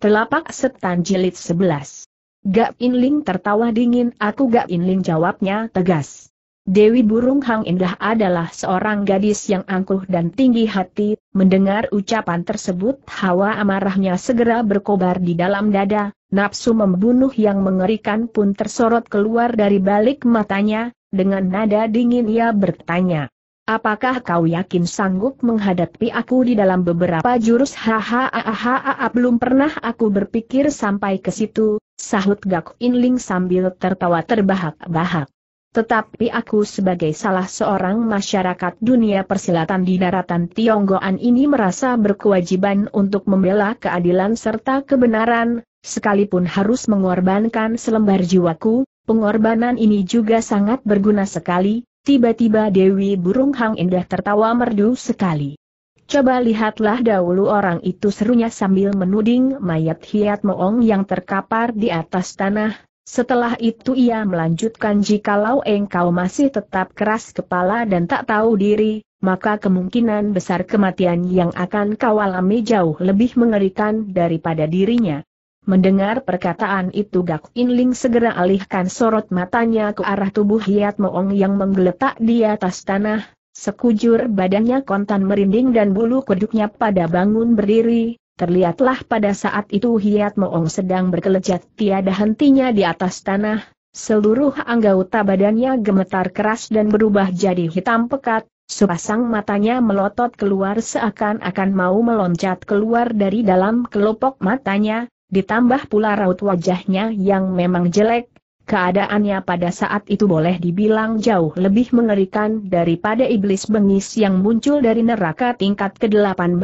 Telapak Setan Jilid 11. Gak Inling tertawa dingin, aku Gak Inling jawabnya tegas. Dewi Burung Hang Indah adalah seorang gadis yang angkuh dan tinggi hati, mendengar ucapan tersebut hawa amarahnya segera berkobar di dalam dada, nafsu membunuh yang mengerikan pun tersorot keluar dari balik matanya, dengan nada dingin ia bertanya. Apakah kau yakin sanggup menghadapi aku di dalam beberapa jurus hahaha belum pernah aku berpikir sampai ke situ, sahut Gak Inling sambil tertawa terbahak-bahak. Tetapi aku sebagai salah seorang masyarakat dunia persilatan di daratan Tionggoan ini merasa berkewajiban untuk membela keadilan serta kebenaran, sekalipun harus mengorbankan selembar jiwaku, pengorbanan ini juga sangat berguna sekali, Tiba-tiba Dewi Burung Hang Indah tertawa merdu sekali. Coba lihatlah dahulu orang itu serunya sambil menuding mayat Hiat Moong yang terkapar di atas tanah. Setelah itu ia melanjutkan jikalau engkau masih tetap keras kepala dan tak tahu diri, maka kemungkinan besar kematian yang akan kau alami jauh lebih mengerikan daripada dirinya. Mendengar perkataan itu Gak Inling segera alihkan sorot matanya ke arah tubuh Hiat Moong yang menggeletak di atas tanah, sekujur badannya kontan merinding dan bulu kuduknya pada bangun berdiri, terlihatlah pada saat itu Hiat Moong sedang berkelejat tiada hentinya di atas tanah, seluruh anggota badannya gemetar keras dan berubah jadi hitam pekat, Sepasang matanya melotot keluar seakan-akan mau meloncat keluar dari dalam kelopok matanya, ditambah pula raut wajahnya yang memang jelek, keadaannya pada saat itu boleh dibilang jauh lebih mengerikan daripada iblis bengis yang muncul dari neraka tingkat ke-18.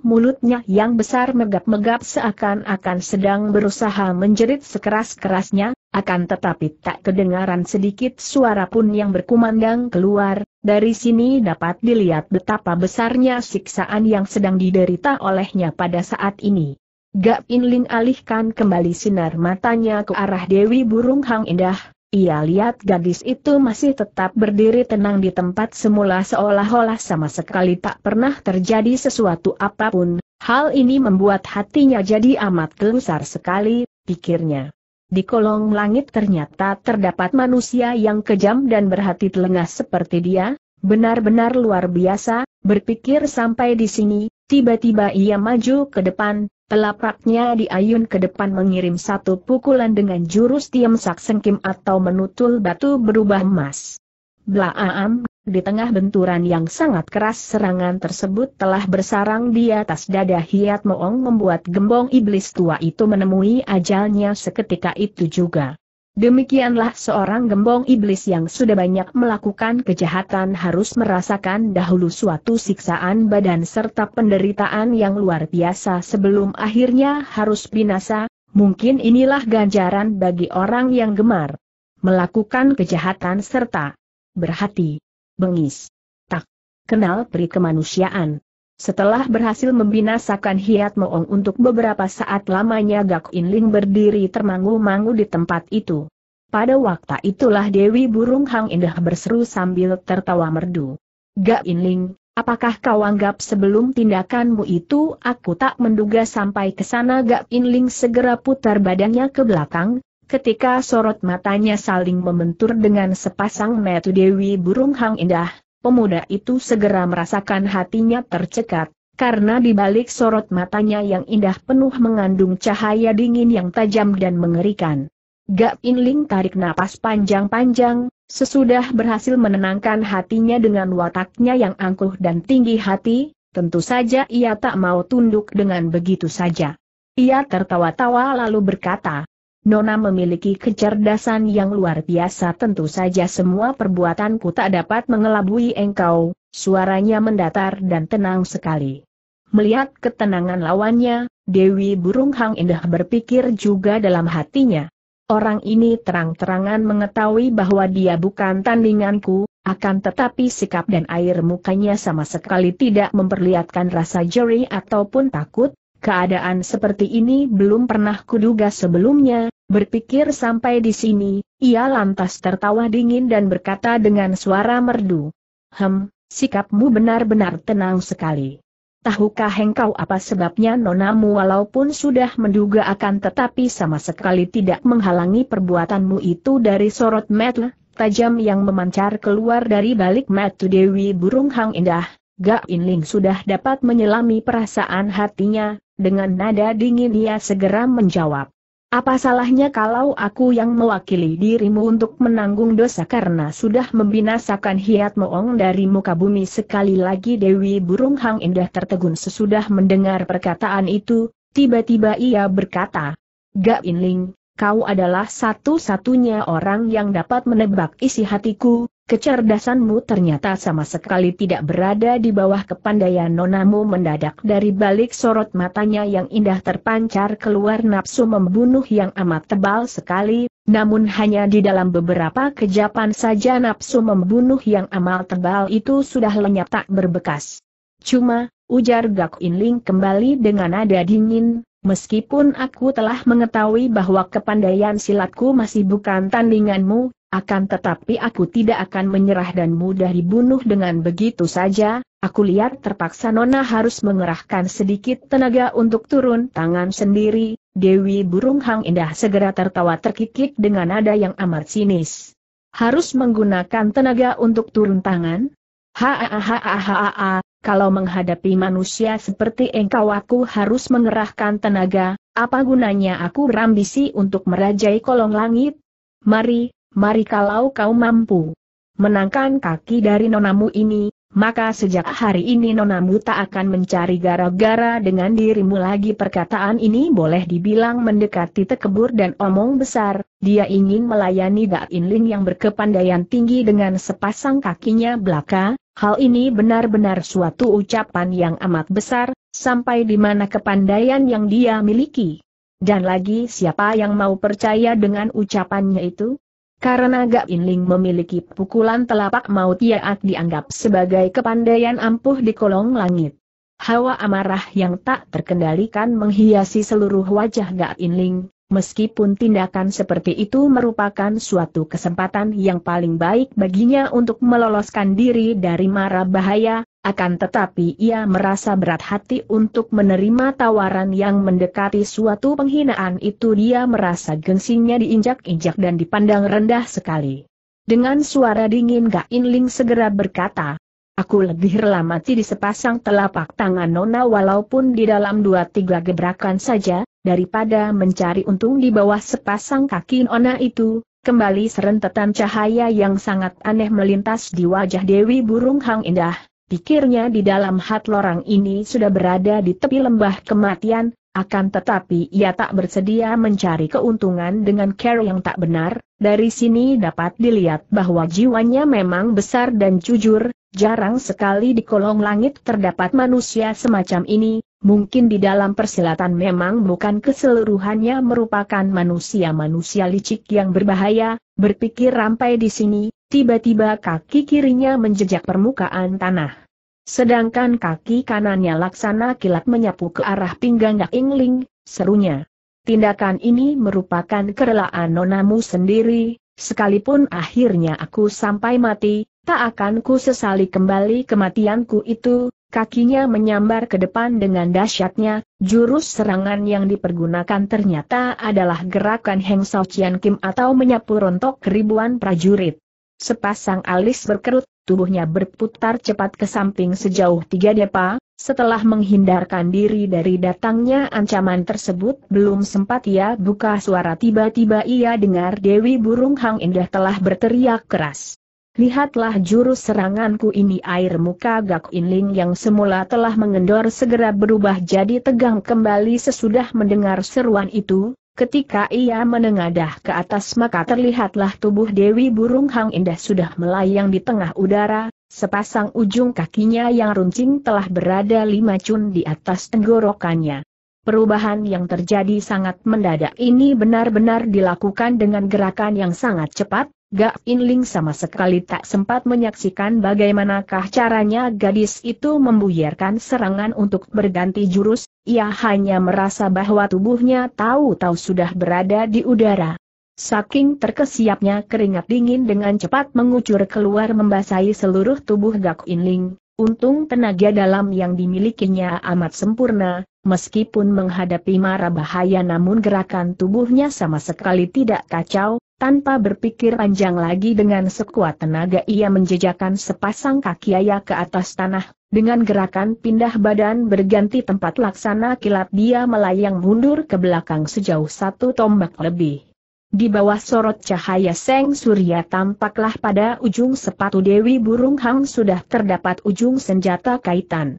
Mulutnya yang besar megap-megap seakan-akan sedang berusaha menjerit sekeras-kerasnya, akan tetapi tak kedengaran sedikit suara pun yang berkumandang keluar, dari sini dapat dilihat betapa besarnya siksaan yang sedang diderita olehnya pada saat ini. Gak Lin alihkan kembali sinar matanya ke arah Dewi Burung Hang Indah. Ia lihat gadis itu masih tetap berdiri tenang di tempat semula seolah-olah sama sekali tak pernah terjadi sesuatu apapun. Hal ini membuat hatinya jadi amat gelusar sekali, pikirnya. Di kolong langit ternyata terdapat manusia yang kejam dan berhati telengah seperti dia, benar-benar luar biasa, berpikir sampai di sini, tiba-tiba ia maju ke depan, Telapaknya diayun ke depan mengirim satu pukulan dengan jurus tiem sak sengkim atau menutul batu berubah emas. Blaam, di tengah benturan yang sangat keras serangan tersebut telah bersarang di atas dada Hiat Moong membuat gembong iblis tua itu menemui ajalnya seketika itu juga. Demikianlah seorang gembong iblis yang sudah banyak melakukan kejahatan harus merasakan dahulu suatu siksaan badan serta penderitaan yang luar biasa sebelum akhirnya harus binasa, mungkin inilah ganjaran bagi orang yang gemar melakukan kejahatan serta berhati, bengis, tak kenal peri kemanusiaan. Setelah berhasil membinasakan Hiat Moong untuk beberapa saat lamanya Gak In Ling berdiri termangu-mangu di tempat itu. Pada waktu itulah Dewi Burung Hang Indah berseru sambil tertawa merdu. Gak In Ling, apakah kau anggap sebelum tindakanmu itu aku tak menduga sampai ke sana Gak In Ling segera putar badannya ke belakang, ketika sorot matanya saling membentur dengan sepasang metu Dewi Burung Hang Indah, pemuda itu segera merasakan hatinya tercekat, karena di balik sorot matanya yang indah penuh mengandung cahaya dingin yang tajam dan mengerikan. Gak Inling tarik napas panjang-panjang, sesudah berhasil menenangkan hatinya dengan wataknya yang angkuh dan tinggi hati, tentu saja ia tak mau tunduk dengan begitu saja. Ia tertawa-tawa lalu berkata, Nona memiliki kecerdasan yang luar biasa tentu saja semua perbuatanku tak dapat mengelabui engkau, suaranya mendatar dan tenang sekali. Melihat ketenangan lawannya, Dewi Burung Hang Indah berpikir juga dalam hatinya. Orang ini terang-terangan mengetahui bahwa dia bukan tandinganku, akan tetapi sikap dan air mukanya sama sekali tidak memperlihatkan rasa jeri ataupun takut, Keadaan seperti ini belum pernah kuduga sebelumnya, berpikir sampai di sini, ia lantas tertawa dingin dan berkata dengan suara merdu. Hem, sikapmu benar-benar tenang sekali. Tahukah engkau apa sebabnya nonamu walaupun sudah menduga akan tetapi sama sekali tidak menghalangi perbuatanmu itu dari sorot mata tajam yang memancar keluar dari balik mata Dewi Burung Hang Indah, Gak Inling sudah dapat menyelami perasaan hatinya, dengan nada dingin ia segera menjawab. Apa salahnya kalau aku yang mewakili dirimu untuk menanggung dosa karena sudah membinasakan hiat moong dari muka bumi sekali lagi Dewi Burung Hang Indah tertegun sesudah mendengar perkataan itu, tiba-tiba ia berkata, Gak Inling, kau adalah satu-satunya orang yang dapat menebak isi hatiku, Kecerdasanmu ternyata sama sekali tidak berada di bawah kepandaian nonamu mendadak dari balik sorot matanya yang indah terpancar keluar nafsu membunuh yang amat tebal sekali, namun hanya di dalam beberapa kejapan saja nafsu membunuh yang amal tebal itu sudah lenyap tak berbekas. Cuma, ujar Gak Inling kembali dengan nada dingin, Meskipun aku telah mengetahui bahwa kepandaian silatku masih bukan tandinganmu, akan tetapi aku tidak akan menyerah dan mudah dibunuh dengan begitu saja, aku lihat terpaksa Nona harus mengerahkan sedikit tenaga untuk turun tangan sendiri, Dewi Burung Hang Indah segera tertawa terkikik dengan nada yang amat sinis. Harus menggunakan tenaga untuk turun tangan? Hahaha, kalau menghadapi manusia seperti engkau aku harus mengerahkan tenaga, apa gunanya aku rambisi untuk merajai kolong langit? Mari, mari kalau kau mampu menangkan kaki dari nonamu ini, maka sejak hari ini nonamu tak akan mencari gara-gara dengan dirimu lagi perkataan ini boleh dibilang mendekati tekebur dan omong besar, dia ingin melayani Dak Inling yang berkepandaian tinggi dengan sepasang kakinya belaka, hal ini benar-benar suatu ucapan yang amat besar, sampai di mana kepandaian yang dia miliki. Dan lagi siapa yang mau percaya dengan ucapannya itu? Karena Gak Inling memiliki pukulan telapak maut yang dianggap sebagai kepandaian ampuh di kolong langit. Hawa amarah yang tak terkendalikan menghiasi seluruh wajah Gak Inling, meskipun tindakan seperti itu merupakan suatu kesempatan yang paling baik baginya untuk meloloskan diri dari mara bahaya, akan tetapi ia merasa berat hati untuk menerima tawaran yang mendekati suatu penghinaan itu dia merasa gengsinya diinjak-injak dan dipandang rendah sekali. Dengan suara dingin Gak Inling segera berkata, Aku lebih rela mati di sepasang telapak tangan Nona walaupun di dalam dua tiga gebrakan saja, daripada mencari untung di bawah sepasang kaki Nona itu, kembali serentetan cahaya yang sangat aneh melintas di wajah Dewi Burung Hang Indah Pikirnya di dalam hat lorang ini sudah berada di tepi lembah kematian, akan tetapi ia tak bersedia mencari keuntungan dengan care yang tak benar, dari sini dapat dilihat bahwa jiwanya memang besar dan jujur, jarang sekali di kolong langit terdapat manusia semacam ini, mungkin di dalam persilatan memang bukan keseluruhannya merupakan manusia-manusia licik yang berbahaya, berpikir rampai di sini, Tiba-tiba kaki kirinya menjejak permukaan tanah. Sedangkan kaki kanannya laksana kilat menyapu ke arah pinggang Ingling, serunya. Tindakan ini merupakan kerelaan nonamu sendiri, sekalipun akhirnya aku sampai mati, tak akan ku sesali kembali kematianku itu, kakinya menyambar ke depan dengan dahsyatnya, jurus serangan yang dipergunakan ternyata adalah gerakan Heng Sao Chian Kim atau menyapu rontok ribuan prajurit. Sepasang alis berkerut, tubuhnya berputar cepat ke samping sejauh tiga depa, setelah menghindarkan diri dari datangnya ancaman tersebut belum sempat ia buka suara tiba-tiba ia dengar Dewi Burung Hang Indah telah berteriak keras. Lihatlah jurus seranganku ini air muka Gak Inling yang semula telah mengendor segera berubah jadi tegang kembali sesudah mendengar seruan itu, Ketika ia menengadah ke atas maka terlihatlah tubuh Dewi Burung Hang Indah sudah melayang di tengah udara, sepasang ujung kakinya yang runcing telah berada lima cun di atas tenggorokannya. Perubahan yang terjadi sangat mendadak ini benar-benar dilakukan dengan gerakan yang sangat cepat, Gak Inling sama sekali tak sempat menyaksikan bagaimanakah caranya gadis itu membuyarkan serangan untuk berganti jurus, ia hanya merasa bahwa tubuhnya tahu-tahu sudah berada di udara. Saking terkesiapnya keringat dingin dengan cepat mengucur keluar membasahi seluruh tubuh Gak Inling, Untung tenaga dalam yang dimilikinya amat sempurna, meskipun menghadapi mara bahaya namun gerakan tubuhnya sama sekali tidak kacau, tanpa berpikir panjang lagi dengan sekuat tenaga ia menjejakan sepasang kaki ayah ke atas tanah, dengan gerakan pindah badan berganti tempat laksana kilat dia melayang mundur ke belakang sejauh satu tombak lebih. Di bawah sorot cahaya Seng Surya tampaklah pada ujung sepatu Dewi Burung Hang sudah terdapat ujung senjata kaitan.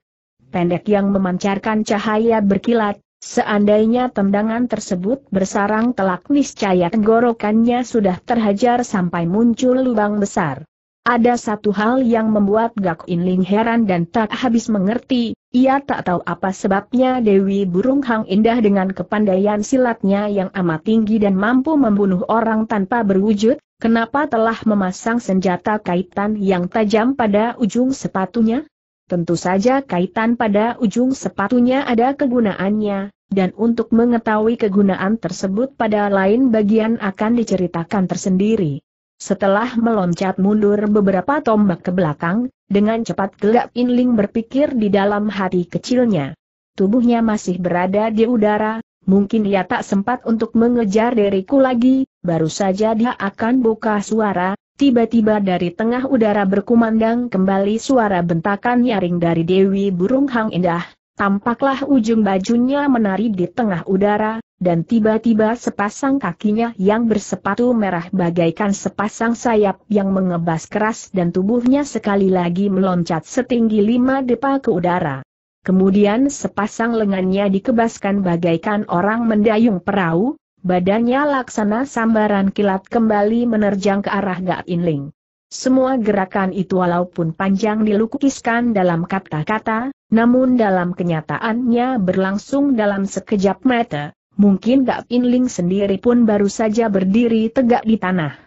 Pendek yang memancarkan cahaya berkilat, seandainya tendangan tersebut bersarang telak niscaya tenggorokannya sudah terhajar sampai muncul lubang besar. Ada satu hal yang membuat Gak In Ling heran dan tak habis mengerti, ia tak tahu apa sebabnya Dewi Burung Hang indah dengan kepandaian silatnya yang amat tinggi dan mampu membunuh orang tanpa berwujud, kenapa telah memasang senjata kaitan yang tajam pada ujung sepatunya? Tentu saja kaitan pada ujung sepatunya ada kegunaannya, dan untuk mengetahui kegunaan tersebut pada lain bagian akan diceritakan tersendiri. Setelah meloncat mundur beberapa tombak ke belakang, dengan cepat gelap Inling berpikir di dalam hati kecilnya. Tubuhnya masih berada di udara, mungkin ia tak sempat untuk mengejar diriku lagi, baru saja dia akan buka suara, tiba-tiba dari tengah udara berkumandang kembali suara bentakan nyaring dari Dewi Burung Hang Indah. Tampaklah ujung bajunya menari di tengah udara, dan tiba-tiba sepasang kakinya yang bersepatu merah bagaikan sepasang sayap yang mengebas keras dan tubuhnya sekali lagi meloncat setinggi lima depa ke udara. Kemudian sepasang lengannya dikebaskan bagaikan orang mendayung perahu, badannya laksana sambaran kilat kembali menerjang ke arah Ga Inling. Semua gerakan itu walaupun panjang dilukiskan dalam kata-kata, namun dalam kenyataannya berlangsung dalam sekejap mata. Mungkin Gak Inling sendiri pun baru saja berdiri tegak di tanah.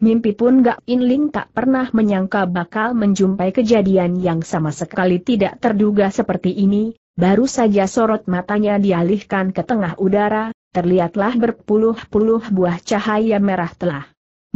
Mimpi pun Gak Inling tak pernah menyangka bakal menjumpai kejadian yang sama sekali tidak terduga seperti ini, baru saja sorot matanya dialihkan ke tengah udara, terlihatlah berpuluh-puluh buah cahaya merah telah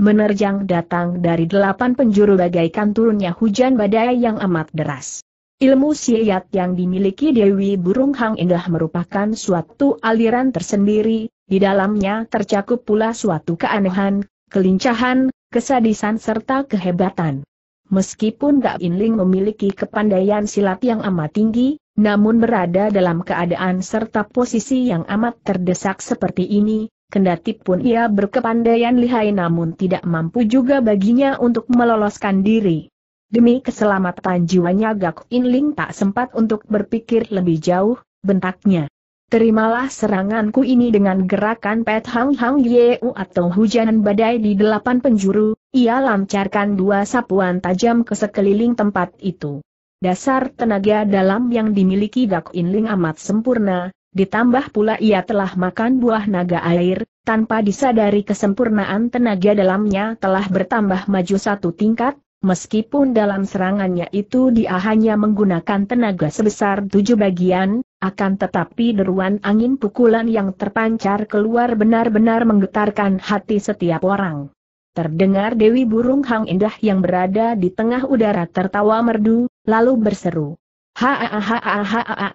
menerjang datang dari delapan penjuru bagaikan turunnya hujan badai yang amat deras. Ilmu siyat yang dimiliki Dewi Burung Hang Indah merupakan suatu aliran tersendiri, di dalamnya tercakup pula suatu keanehan, kelincahan, kesadisan serta kehebatan. Meskipun Gak Inling memiliki kepandaian silat yang amat tinggi, namun berada dalam keadaan serta posisi yang amat terdesak seperti ini, kendati pun ia berkepandaian lihai namun tidak mampu juga baginya untuk meloloskan diri. Demi keselamatan jiwanya Gak Inling tak sempat untuk berpikir lebih jauh, bentaknya. Terimalah seranganku ini dengan gerakan Pet Hang Hang Yeu atau hujanan badai di delapan penjuru, ia lancarkan dua sapuan tajam ke sekeliling tempat itu. Dasar tenaga dalam yang dimiliki Gak Inling amat sempurna, ditambah pula ia telah makan buah naga air, tanpa disadari kesempurnaan tenaga dalamnya telah bertambah maju satu tingkat, Meskipun dalam serangannya itu dia hanya menggunakan tenaga sebesar tujuh bagian, akan tetapi deruan angin pukulan yang terpancar keluar benar-benar menggetarkan hati setiap orang. Terdengar Dewi Burung Hang Indah yang berada di tengah udara tertawa merdu, lalu berseru. ha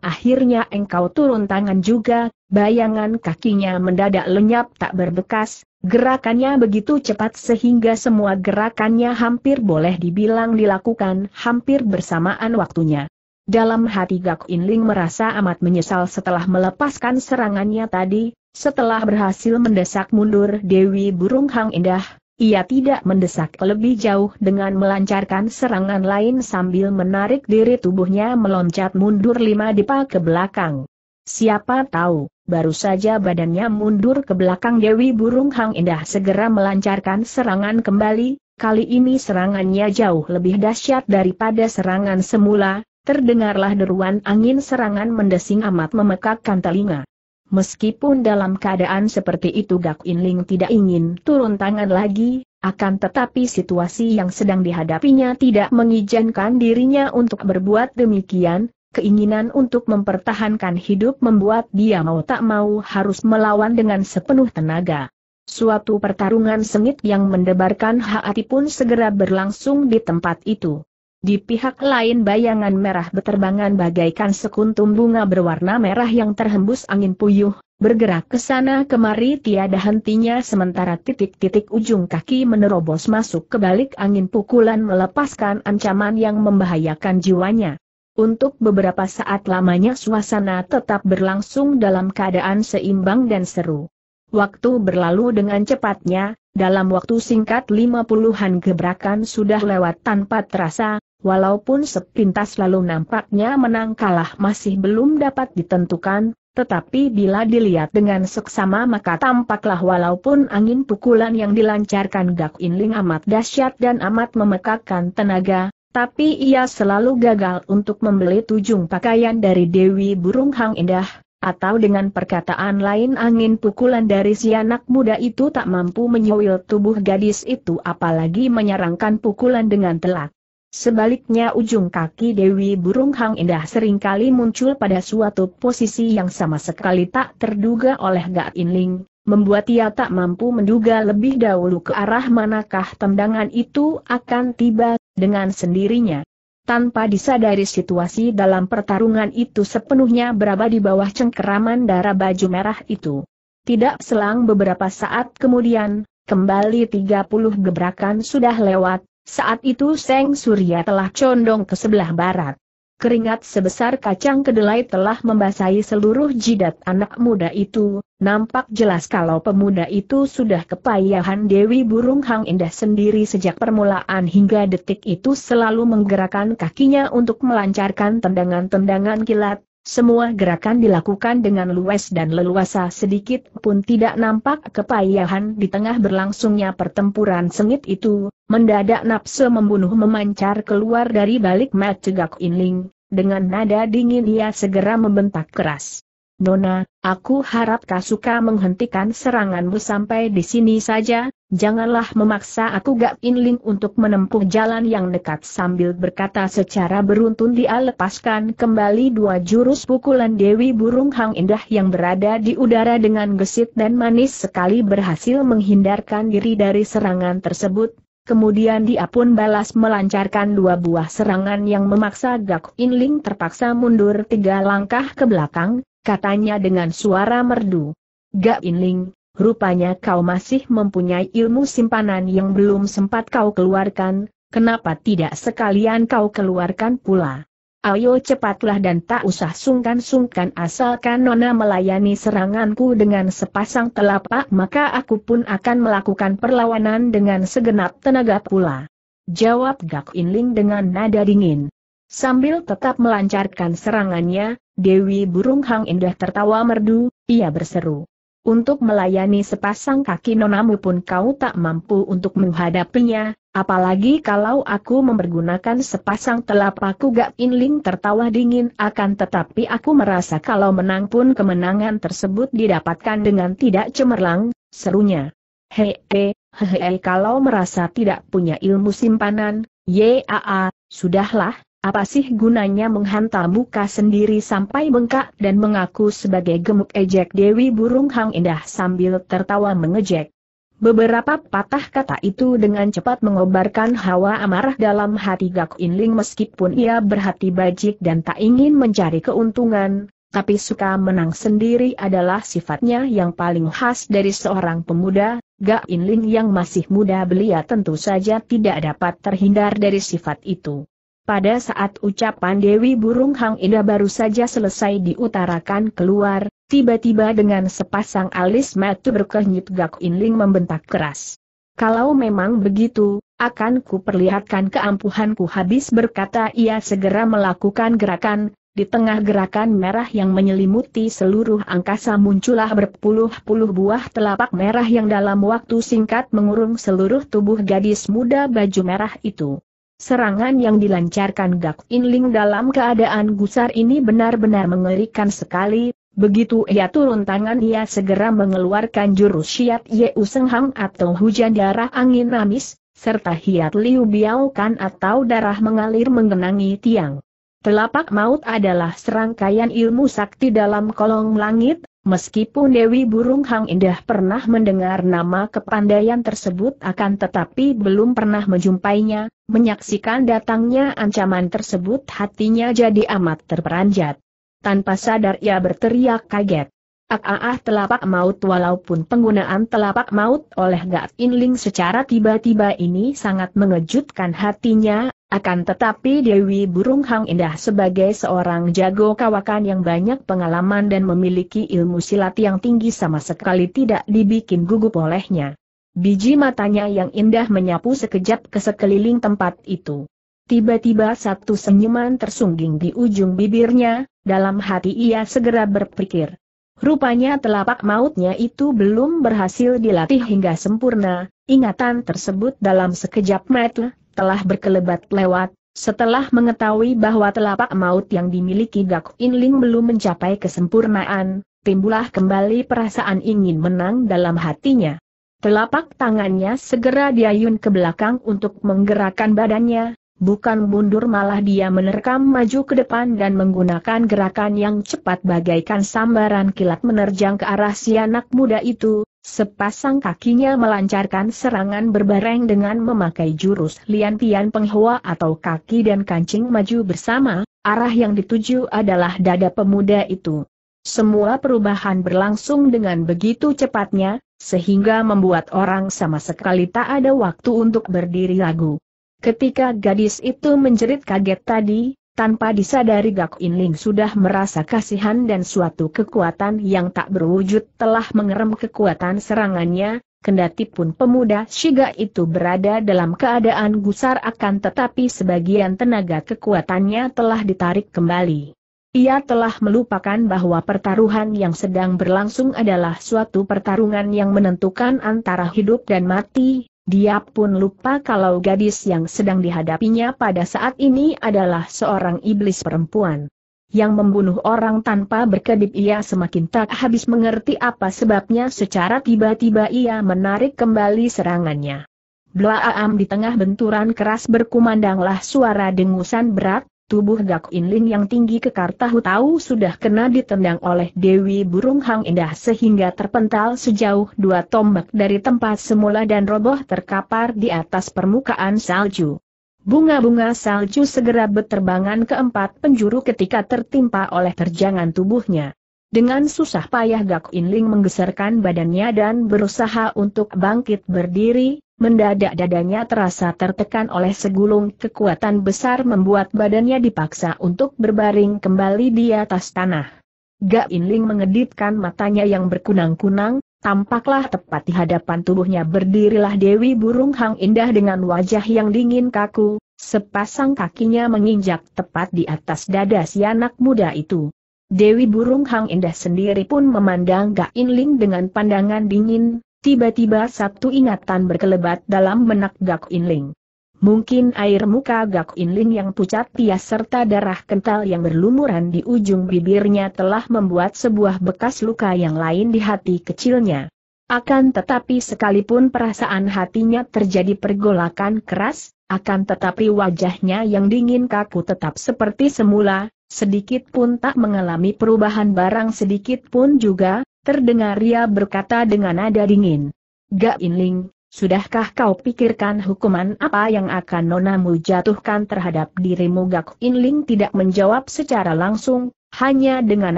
akhirnya engkau turun tangan juga, bayangan kakinya mendadak lenyap tak berbekas, Gerakannya begitu cepat sehingga semua gerakannya hampir boleh dibilang dilakukan hampir bersamaan waktunya. Dalam hati Gak Inling merasa amat menyesal setelah melepaskan serangannya tadi, setelah berhasil mendesak mundur Dewi Burung Hang Indah, ia tidak mendesak lebih jauh dengan melancarkan serangan lain sambil menarik diri tubuhnya meloncat mundur lima dipa ke belakang. Siapa tahu, baru saja badannya mundur ke belakang Dewi Burung Hang Indah segera melancarkan serangan kembali, kali ini serangannya jauh lebih dahsyat daripada serangan semula, terdengarlah deruan angin serangan mendesing amat memekakkan telinga. Meskipun dalam keadaan seperti itu Gak Ling tidak ingin turun tangan lagi, akan tetapi situasi yang sedang dihadapinya tidak mengizinkan dirinya untuk berbuat demikian, keinginan untuk mempertahankan hidup membuat dia mau tak mau harus melawan dengan sepenuh tenaga. Suatu pertarungan sengit yang mendebarkan hati pun segera berlangsung di tempat itu. Di pihak lain bayangan merah beterbangan bagaikan sekuntum bunga berwarna merah yang terhembus angin puyuh, bergerak ke sana kemari tiada hentinya sementara titik-titik ujung kaki menerobos masuk ke balik angin pukulan melepaskan ancaman yang membahayakan jiwanya. Untuk beberapa saat lamanya suasana tetap berlangsung dalam keadaan seimbang dan seru. Waktu berlalu dengan cepatnya, dalam waktu singkat lima puluhan gebrakan sudah lewat tanpa terasa, walaupun sepintas lalu nampaknya menang kalah masih belum dapat ditentukan, tetapi bila dilihat dengan seksama maka tampaklah walaupun angin pukulan yang dilancarkan Gak Inling amat dahsyat dan amat memekakkan tenaga, tapi ia selalu gagal untuk membeli tujung pakaian dari Dewi Burung Hang Indah, atau dengan perkataan lain angin pukulan dari si anak muda itu tak mampu menyuil tubuh gadis itu apalagi menyerangkan pukulan dengan telak. Sebaliknya ujung kaki Dewi Burung Hang Indah seringkali muncul pada suatu posisi yang sama sekali tak terduga oleh Gak Inling, membuat ia tak mampu menduga lebih dahulu ke arah manakah tendangan itu akan tiba dengan sendirinya. Tanpa disadari situasi dalam pertarungan itu sepenuhnya berada di bawah cengkeraman darah baju merah itu. Tidak selang beberapa saat kemudian, kembali tiga puluh gebrakan sudah lewat, saat itu Seng Surya telah condong ke sebelah barat. Keringat sebesar kacang kedelai telah membasahi seluruh jidat anak muda itu, nampak jelas kalau pemuda itu sudah kepayahan Dewi Burung Hang Indah sendiri sejak permulaan hingga detik itu selalu menggerakkan kakinya untuk melancarkan tendangan-tendangan kilat, semua gerakan dilakukan dengan luas dan leluasa sedikit pun tidak nampak kepayahan di tengah berlangsungnya pertempuran sengit itu, mendadak nafsu membunuh memancar keluar dari balik mata Gak Inling, dengan nada dingin ia segera membentak keras. Nona, aku harap suka menghentikan seranganmu sampai di sini saja, janganlah memaksa aku Gak Inling untuk menempuh jalan yang dekat sambil berkata secara beruntun dia lepaskan kembali dua jurus pukulan Dewi Burung Hang Indah yang berada di udara dengan gesit dan manis sekali berhasil menghindarkan diri dari serangan tersebut. Kemudian dia pun balas melancarkan dua buah serangan yang memaksa Gak Inling terpaksa mundur tiga langkah ke belakang, katanya dengan suara merdu. Gak Inling, rupanya kau masih mempunyai ilmu simpanan yang belum sempat kau keluarkan, kenapa tidak sekalian kau keluarkan pula? Ayo cepatlah dan tak usah sungkan-sungkan asalkan Nona melayani seranganku dengan sepasang telapak maka aku pun akan melakukan perlawanan dengan segenap tenaga pula. Jawab Gak Inling dengan nada dingin. Sambil tetap melancarkan serangannya, Dewi Burung Hang Indah tertawa merdu, ia berseru. Untuk melayani sepasang kaki nonamu pun kau tak mampu untuk menghadapinya, apalagi kalau aku mempergunakan sepasang telapakku gak inling tertawa dingin akan tetapi aku merasa kalau menang pun kemenangan tersebut didapatkan dengan tidak cemerlang, serunya. Hei, he, he, kalau merasa tidak punya ilmu simpanan, yaa, sudahlah, apa sih gunanya menghantam muka sendiri sampai bengkak dan mengaku sebagai gemuk ejek Dewi Burung Hang Indah sambil tertawa mengejek? Beberapa patah kata itu dengan cepat mengobarkan hawa amarah dalam hati Gak Inling meskipun ia berhati bajik dan tak ingin mencari keuntungan, tapi suka menang sendiri adalah sifatnya yang paling khas dari seorang pemuda, Gak Inling yang masih muda belia tentu saja tidak dapat terhindar dari sifat itu. Pada saat ucapan Dewi Burung Hang Indah baru saja selesai diutarakan keluar, tiba-tiba dengan sepasang alis mata berkehnyit Gak Inling membentak keras. Kalau memang begitu, akan ku perlihatkan keampuhanku habis berkata ia segera melakukan gerakan, di tengah gerakan merah yang menyelimuti seluruh angkasa muncullah berpuluh-puluh buah telapak merah yang dalam waktu singkat mengurung seluruh tubuh gadis muda baju merah itu. Serangan yang dilancarkan Gak Inling dalam keadaan gusar ini benar-benar mengerikan sekali, begitu ia turun tangan ia segera mengeluarkan jurus Syiat Ye Usenghang atau hujan darah angin ramis, serta Hiat Liu Biao Kan atau darah mengalir mengenangi tiang. Telapak maut adalah serangkaian ilmu sakti dalam kolong langit, Meskipun Dewi Burung Hang Indah pernah mendengar nama kepandaian tersebut akan tetapi belum pernah menjumpainya, menyaksikan datangnya ancaman tersebut hatinya jadi amat terperanjat. Tanpa sadar ia berteriak kaget. Ah, ah, ah telapak maut walaupun penggunaan telapak maut oleh Gak Inling secara tiba-tiba ini sangat mengejutkan hatinya, akan tetapi Dewi Burung Hang Indah sebagai seorang jago kawakan yang banyak pengalaman dan memiliki ilmu silat yang tinggi sama sekali tidak dibikin gugup olehnya. Biji matanya yang indah menyapu sekejap ke sekeliling tempat itu. Tiba-tiba satu senyuman tersungging di ujung bibirnya, dalam hati ia segera berpikir. Rupanya telapak mautnya itu belum berhasil dilatih hingga sempurna, ingatan tersebut dalam sekejap mata telah berkelebat lewat, setelah mengetahui bahwa telapak maut yang dimiliki Gak Inling belum mencapai kesempurnaan, timbullah kembali perasaan ingin menang dalam hatinya. Telapak tangannya segera diayun ke belakang untuk menggerakkan badannya, bukan mundur malah dia menerkam maju ke depan dan menggunakan gerakan yang cepat bagaikan sambaran kilat menerjang ke arah si anak muda itu, Sepasang kakinya melancarkan serangan berbareng dengan memakai jurus liantian tian penghua atau kaki dan kancing maju bersama, arah yang dituju adalah dada pemuda itu. Semua perubahan berlangsung dengan begitu cepatnya, sehingga membuat orang sama sekali tak ada waktu untuk berdiri lagu. Ketika gadis itu menjerit kaget tadi, tanpa disadari Gak Inling sudah merasa kasihan dan suatu kekuatan yang tak berwujud telah mengerem kekuatan serangannya, kendati pun pemuda Shiga itu berada dalam keadaan gusar akan tetapi sebagian tenaga kekuatannya telah ditarik kembali. Ia telah melupakan bahwa pertaruhan yang sedang berlangsung adalah suatu pertarungan yang menentukan antara hidup dan mati, dia pun lupa kalau gadis yang sedang dihadapinya pada saat ini adalah seorang iblis perempuan. Yang membunuh orang tanpa berkedip ia semakin tak habis mengerti apa sebabnya secara tiba-tiba ia menarik kembali serangannya. Blaam di tengah benturan keras berkumandanglah suara dengusan berat, Tubuh Gak Inling yang tinggi kekar tahu-tahu sudah kena ditendang oleh Dewi Burung Hang Indah sehingga terpental sejauh dua tombak dari tempat semula dan roboh terkapar di atas permukaan salju. Bunga-bunga salju segera berterbangan ke empat penjuru ketika tertimpa oleh terjangan tubuhnya. Dengan susah payah Gak Inling menggeserkan badannya dan berusaha untuk bangkit berdiri, Mendadak dadanya terasa tertekan oleh segulung kekuatan besar membuat badannya dipaksa untuk berbaring kembali di atas tanah. Gak Inling mengedipkan matanya yang berkunang-kunang, tampaklah tepat di hadapan tubuhnya berdirilah Dewi Burung Hang Indah dengan wajah yang dingin kaku, sepasang kakinya menginjak tepat di atas dada si anak muda itu. Dewi Burung Hang Indah sendiri pun memandang Gak Inling dengan pandangan dingin, Tiba-tiba satu ingatan berkelebat dalam menak Gak Inling. Mungkin air muka Gak Inling yang pucat pias serta darah kental yang berlumuran di ujung bibirnya telah membuat sebuah bekas luka yang lain di hati kecilnya. Akan tetapi sekalipun perasaan hatinya terjadi pergolakan keras, akan tetapi wajahnya yang dingin kaku tetap seperti semula, sedikit pun tak mengalami perubahan barang sedikit pun juga, Terdengar ia berkata dengan nada dingin. Gak Inling, sudahkah kau pikirkan hukuman apa yang akan nonamu jatuhkan terhadap dirimu Gak Inling tidak menjawab secara langsung, hanya dengan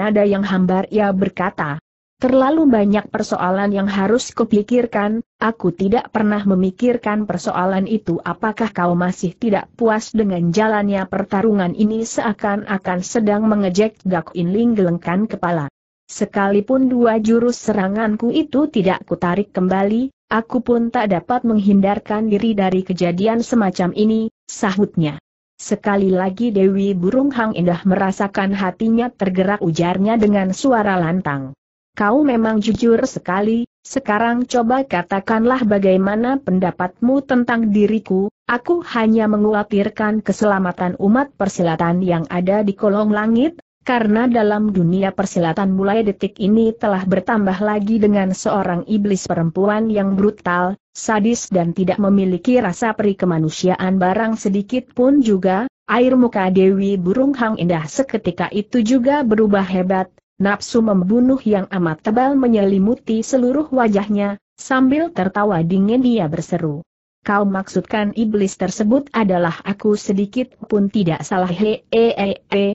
nada yang hambar ia berkata. Terlalu banyak persoalan yang harus kupikirkan, aku tidak pernah memikirkan persoalan itu apakah kau masih tidak puas dengan jalannya pertarungan ini seakan-akan sedang mengejek Gak Inling gelengkan kepala. Sekalipun dua jurus seranganku itu tidak kutarik kembali, aku pun tak dapat menghindarkan diri dari kejadian semacam ini, sahutnya. Sekali lagi Dewi Burung Hang Indah merasakan hatinya tergerak ujarnya dengan suara lantang. Kau memang jujur sekali, sekarang coba katakanlah bagaimana pendapatmu tentang diriku, aku hanya mengkhawatirkan keselamatan umat persilatan yang ada di kolong langit, karena dalam dunia persilatan mulai detik ini telah bertambah lagi dengan seorang iblis perempuan yang brutal, sadis dan tidak memiliki rasa peri kemanusiaan barang sedikit pun juga, air muka Dewi Burung Hang Indah seketika itu juga berubah hebat, nafsu membunuh yang amat tebal menyelimuti seluruh wajahnya, sambil tertawa dingin dia berseru. Kau maksudkan iblis tersebut adalah aku sedikit pun tidak salah hee hee hee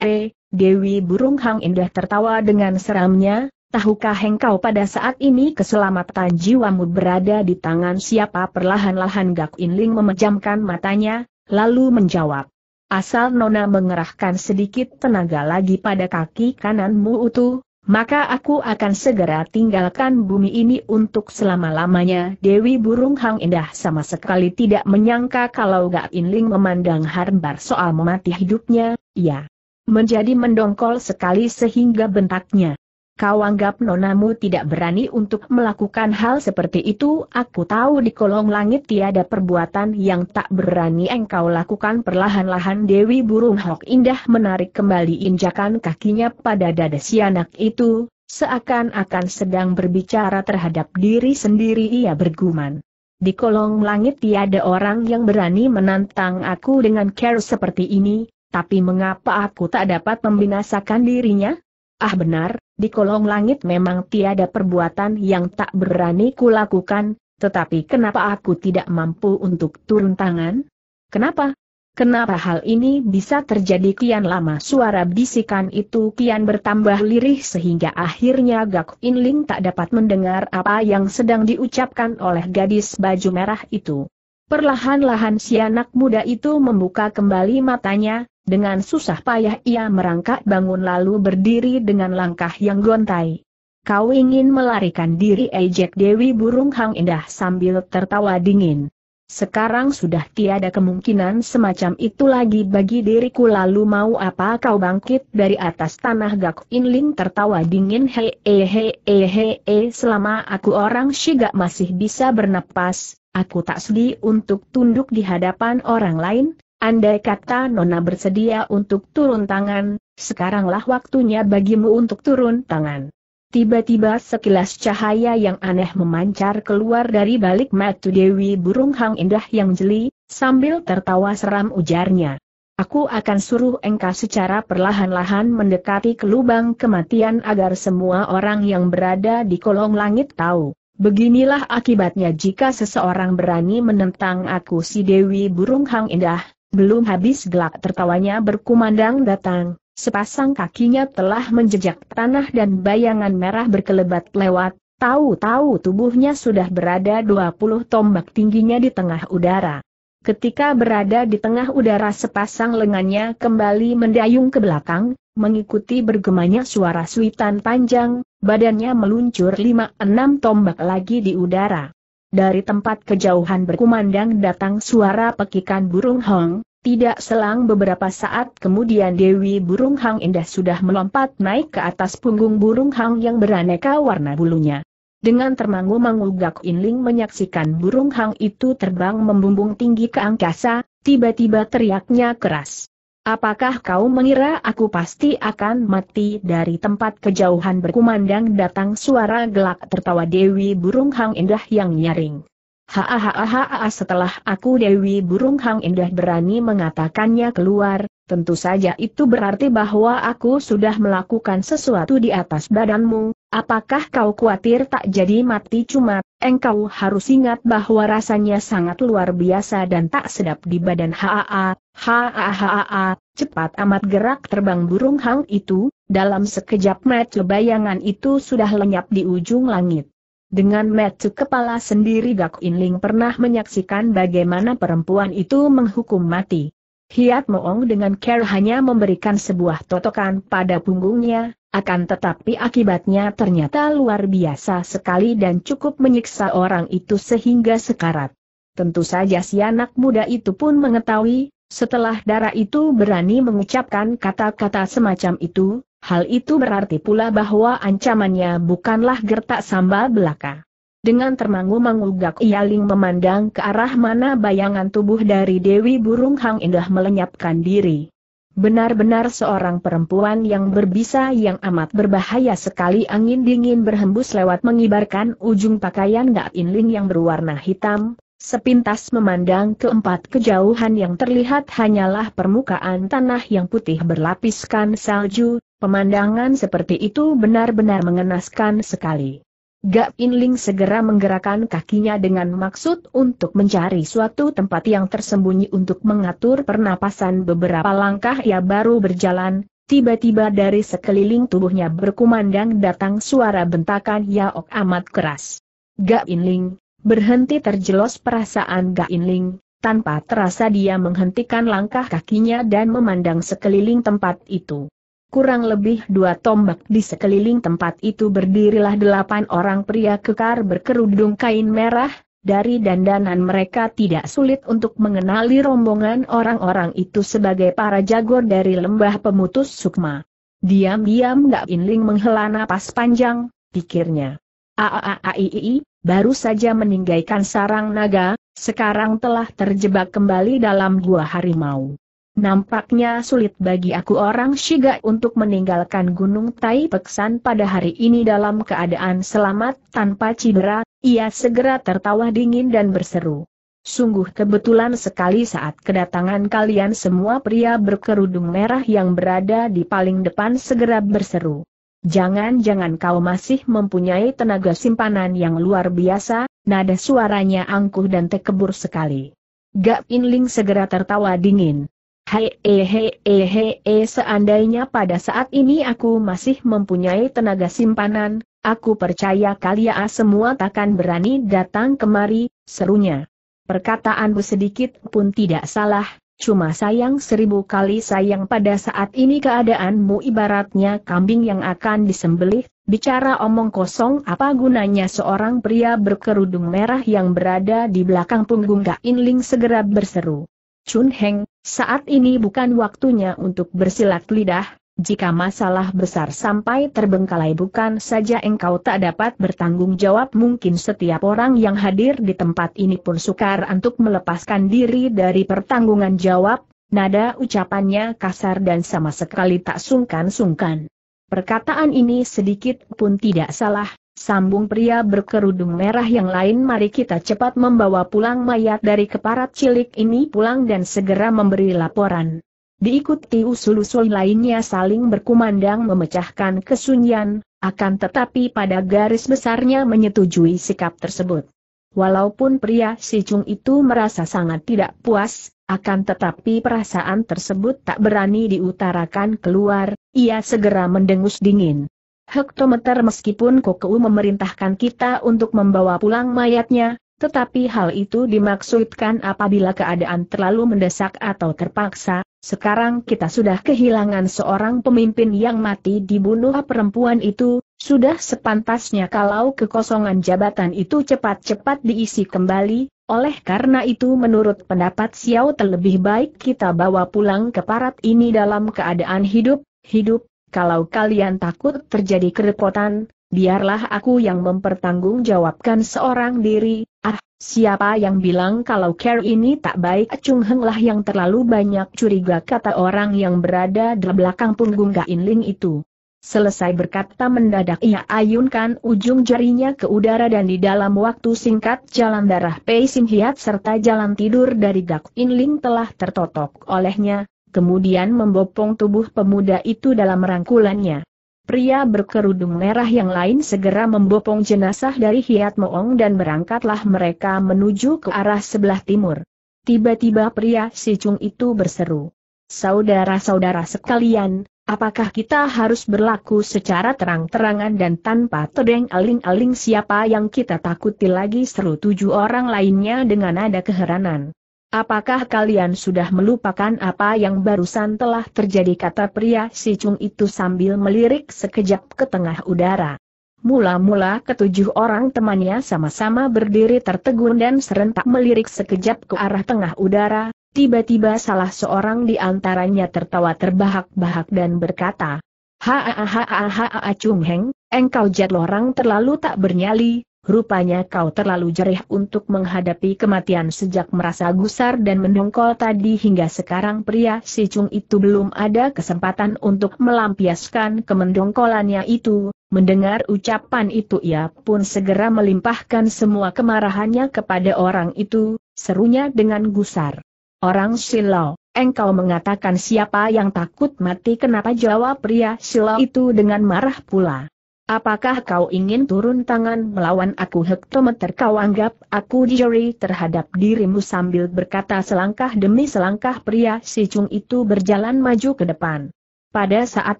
he, Dewi Burung Hang Indah tertawa dengan seramnya, tahukah engkau pada saat ini keselamatan jiwamu berada di tangan siapa perlahan-lahan Gak Inling memejamkan matanya, lalu menjawab. Asal Nona mengerahkan sedikit tenaga lagi pada kaki kananmu itu, maka aku akan segera tinggalkan bumi ini untuk selama-lamanya. Dewi Burung Hang Indah sama sekali tidak menyangka kalau Gak Inling memandang harbar soal memati hidupnya, ya menjadi mendongkol sekali sehingga bentaknya. Kau anggap nonamu tidak berani untuk melakukan hal seperti itu, aku tahu di kolong langit tiada perbuatan yang tak berani engkau lakukan perlahan-lahan Dewi Burung Hok Indah menarik kembali injakan kakinya pada dada si anak itu, seakan-akan sedang berbicara terhadap diri sendiri ia bergumam. Di kolong langit tiada orang yang berani menantang aku dengan care seperti ini, tapi mengapa aku tak dapat membinasakan dirinya? Ah benar, di kolong langit memang tiada perbuatan yang tak berani kulakukan, tetapi kenapa aku tidak mampu untuk turun tangan? Kenapa? Kenapa hal ini bisa terjadi kian lama suara bisikan itu kian bertambah lirih sehingga akhirnya Gak Inling tak dapat mendengar apa yang sedang diucapkan oleh gadis baju merah itu. Perlahan-lahan si anak muda itu membuka kembali matanya, dengan susah payah ia merangkak bangun lalu berdiri dengan langkah yang gontai. Kau ingin melarikan diri ejek Dewi Burung Hang Indah sambil tertawa dingin. Sekarang sudah tiada kemungkinan semacam itu lagi bagi diriku lalu mau apa kau bangkit dari atas tanah Gak Inling tertawa dingin hei hei hei hei selama aku orang Shiga masih bisa bernapas, Aku tak sedih untuk tunduk di hadapan orang lain, andai kata Nona bersedia untuk turun tangan, sekaranglah waktunya bagimu untuk turun tangan. Tiba-tiba sekilas cahaya yang aneh memancar keluar dari balik mata Dewi Burung Hang Indah yang jeli, sambil tertawa seram ujarnya. Aku akan suruh engkau secara perlahan-lahan mendekati ke lubang kematian agar semua orang yang berada di kolong langit tahu. Beginilah akibatnya jika seseorang berani menentang aku si Dewi Burung Hang Indah, belum habis gelak tertawanya berkumandang datang, sepasang kakinya telah menjejak tanah dan bayangan merah berkelebat lewat, tahu-tahu tubuhnya sudah berada 20 tombak tingginya di tengah udara. Ketika berada di tengah udara sepasang lengannya kembali mendayung ke belakang, mengikuti bergemanya suara suitan panjang, badannya meluncur lima enam tombak lagi di udara. Dari tempat kejauhan berkumandang datang suara pekikan burung hong, tidak selang beberapa saat kemudian Dewi Burung Hang Indah sudah melompat naik ke atas punggung burung hang yang beraneka warna bulunya. Dengan termangu-mangu Gak Inling menyaksikan burung hang itu terbang membumbung tinggi ke angkasa, tiba-tiba teriaknya keras. Apakah kau mengira aku pasti akan mati dari tempat kejauhan berkumandang datang suara gelak tertawa Dewi Burung Hang Indah yang nyaring. Hahaha setelah aku Dewi Burung Hang Indah berani mengatakannya keluar, Tentu saja itu berarti bahwa aku sudah melakukan sesuatu di atas badanmu, apakah kau khawatir tak jadi mati cuma, engkau harus ingat bahwa rasanya sangat luar biasa dan tak sedap di badan haa, haa haa, cepat amat gerak terbang burung hang itu, dalam sekejap mata bayangan itu sudah lenyap di ujung langit. Dengan mata kepala sendiri Gak Inling pernah menyaksikan bagaimana perempuan itu menghukum mati. Hiat Moong dengan care hanya memberikan sebuah totokan pada punggungnya, akan tetapi akibatnya ternyata luar biasa sekali dan cukup menyiksa orang itu sehingga sekarat. Tentu saja si anak muda itu pun mengetahui, setelah darah itu berani mengucapkan kata-kata semacam itu, hal itu berarti pula bahwa ancamannya bukanlah gertak sambal belaka. Dengan termangu-mangu Gak ling memandang ke arah mana bayangan tubuh dari Dewi Burung Hang Indah melenyapkan diri. Benar-benar seorang perempuan yang berbisa yang amat berbahaya sekali angin dingin berhembus lewat mengibarkan ujung pakaian Gak Inling yang berwarna hitam, sepintas memandang keempat kejauhan yang terlihat hanyalah permukaan tanah yang putih berlapiskan salju, pemandangan seperti itu benar-benar mengenaskan sekali. Gak Inling segera menggerakkan kakinya dengan maksud untuk mencari suatu tempat yang tersembunyi untuk mengatur pernapasan beberapa langkah ia baru berjalan, tiba-tiba dari sekeliling tubuhnya berkumandang datang suara bentakan Yaok amat keras. Gak Inling, berhenti terjelos perasaan Gak Inling, tanpa terasa dia menghentikan langkah kakinya dan memandang sekeliling tempat itu kurang lebih dua tombak di sekeliling tempat itu berdirilah delapan orang pria kekar berkerudung kain merah, dari dandanan mereka tidak sulit untuk mengenali rombongan orang-orang itu sebagai para jago dari lembah pemutus sukma. Diam-diam Gak Inling menghela napas panjang, pikirnya. Aaaii, baru saja meninggalkan sarang naga, sekarang telah terjebak kembali dalam gua harimau. Nampaknya sulit bagi aku orang Shiga untuk meninggalkan Gunung Tai Peksan pada hari ini dalam keadaan selamat tanpa cedera, ia segera tertawa dingin dan berseru. Sungguh kebetulan sekali saat kedatangan kalian semua pria berkerudung merah yang berada di paling depan segera berseru. Jangan-jangan kau masih mempunyai tenaga simpanan yang luar biasa, nada suaranya angkuh dan tekebur sekali. Gak Inling segera tertawa dingin. Hei, hei, hei, hei, seandainya pada saat ini aku masih mempunyai tenaga simpanan, aku percaya kalian ya semua takkan berani datang kemari, serunya. Perkataanmu sedikit pun tidak salah, cuma sayang seribu kali sayang pada saat ini keadaanmu ibaratnya kambing yang akan disembelih, bicara omong kosong apa gunanya seorang pria berkerudung merah yang berada di belakang punggung Gak Inling segera berseru. Chun Heng, saat ini bukan waktunya untuk bersilat lidah, jika masalah besar sampai terbengkalai bukan saja engkau tak dapat bertanggung jawab mungkin setiap orang yang hadir di tempat ini pun sukar untuk melepaskan diri dari pertanggungan jawab, nada ucapannya kasar dan sama sekali tak sungkan-sungkan. Perkataan ini sedikit pun tidak salah, Sambung pria berkerudung merah yang lain mari kita cepat membawa pulang mayat dari keparat cilik ini pulang dan segera memberi laporan. Diikuti usul-usul lainnya saling berkumandang memecahkan kesunyian, akan tetapi pada garis besarnya menyetujui sikap tersebut. Walaupun pria si Chung itu merasa sangat tidak puas, akan tetapi perasaan tersebut tak berani diutarakan keluar, ia segera mendengus dingin. Hektometer meskipun Kokou memerintahkan kita untuk membawa pulang mayatnya, tetapi hal itu dimaksudkan apabila keadaan terlalu mendesak atau terpaksa, sekarang kita sudah kehilangan seorang pemimpin yang mati dibunuh perempuan itu, sudah sepantasnya kalau kekosongan jabatan itu cepat-cepat diisi kembali, oleh karena itu menurut pendapat Xiao terlebih baik kita bawa pulang ke parat ini dalam keadaan hidup, hidup, kalau kalian takut terjadi kerepotan, biarlah aku yang mempertanggungjawabkan seorang diri. Ah, siapa yang bilang kalau care ini tak baik? Chung Heng yang terlalu banyak curiga kata orang yang berada di belakang punggung Gain Ling itu. Selesai berkata mendadak ia ayunkan ujung jarinya ke udara dan di dalam waktu singkat jalan darah Pei Sing Hiat serta jalan tidur dari Gak Inling telah tertotok olehnya, kemudian membopong tubuh pemuda itu dalam rangkulannya. Pria berkerudung merah yang lain segera membopong jenazah dari Hiat Moong dan berangkatlah mereka menuju ke arah sebelah timur. Tiba-tiba pria si Cung itu berseru. Saudara-saudara sekalian, apakah kita harus berlaku secara terang-terangan dan tanpa tedeng aling-aling siapa yang kita takuti lagi seru tujuh orang lainnya dengan nada keheranan. Apakah kalian sudah melupakan apa yang barusan telah terjadi kata pria si Chung itu sambil melirik sekejap ke tengah udara. Mula-mula ketujuh orang temannya sama-sama berdiri tertegun dan serentak melirik sekejap ke arah tengah udara, tiba-tiba salah seorang di antaranya tertawa terbahak-bahak dan berkata, "Ha ha ha ha ha, Cung Heng, engkau jat orang terlalu tak bernyali, Rupanya kau terlalu jerih untuk menghadapi kematian sejak merasa gusar dan mendongkol tadi hingga sekarang pria si Chung itu belum ada kesempatan untuk melampiaskan kemendongkolannya itu. Mendengar ucapan itu ia pun segera melimpahkan semua kemarahannya kepada orang itu, serunya dengan gusar. Orang silau, engkau mengatakan siapa yang takut mati kenapa jawab pria silau itu dengan marah pula. Apakah kau ingin turun tangan melawan aku hektometer kau anggap aku dijeri terhadap dirimu sambil berkata selangkah demi selangkah pria si Chung itu berjalan maju ke depan. Pada saat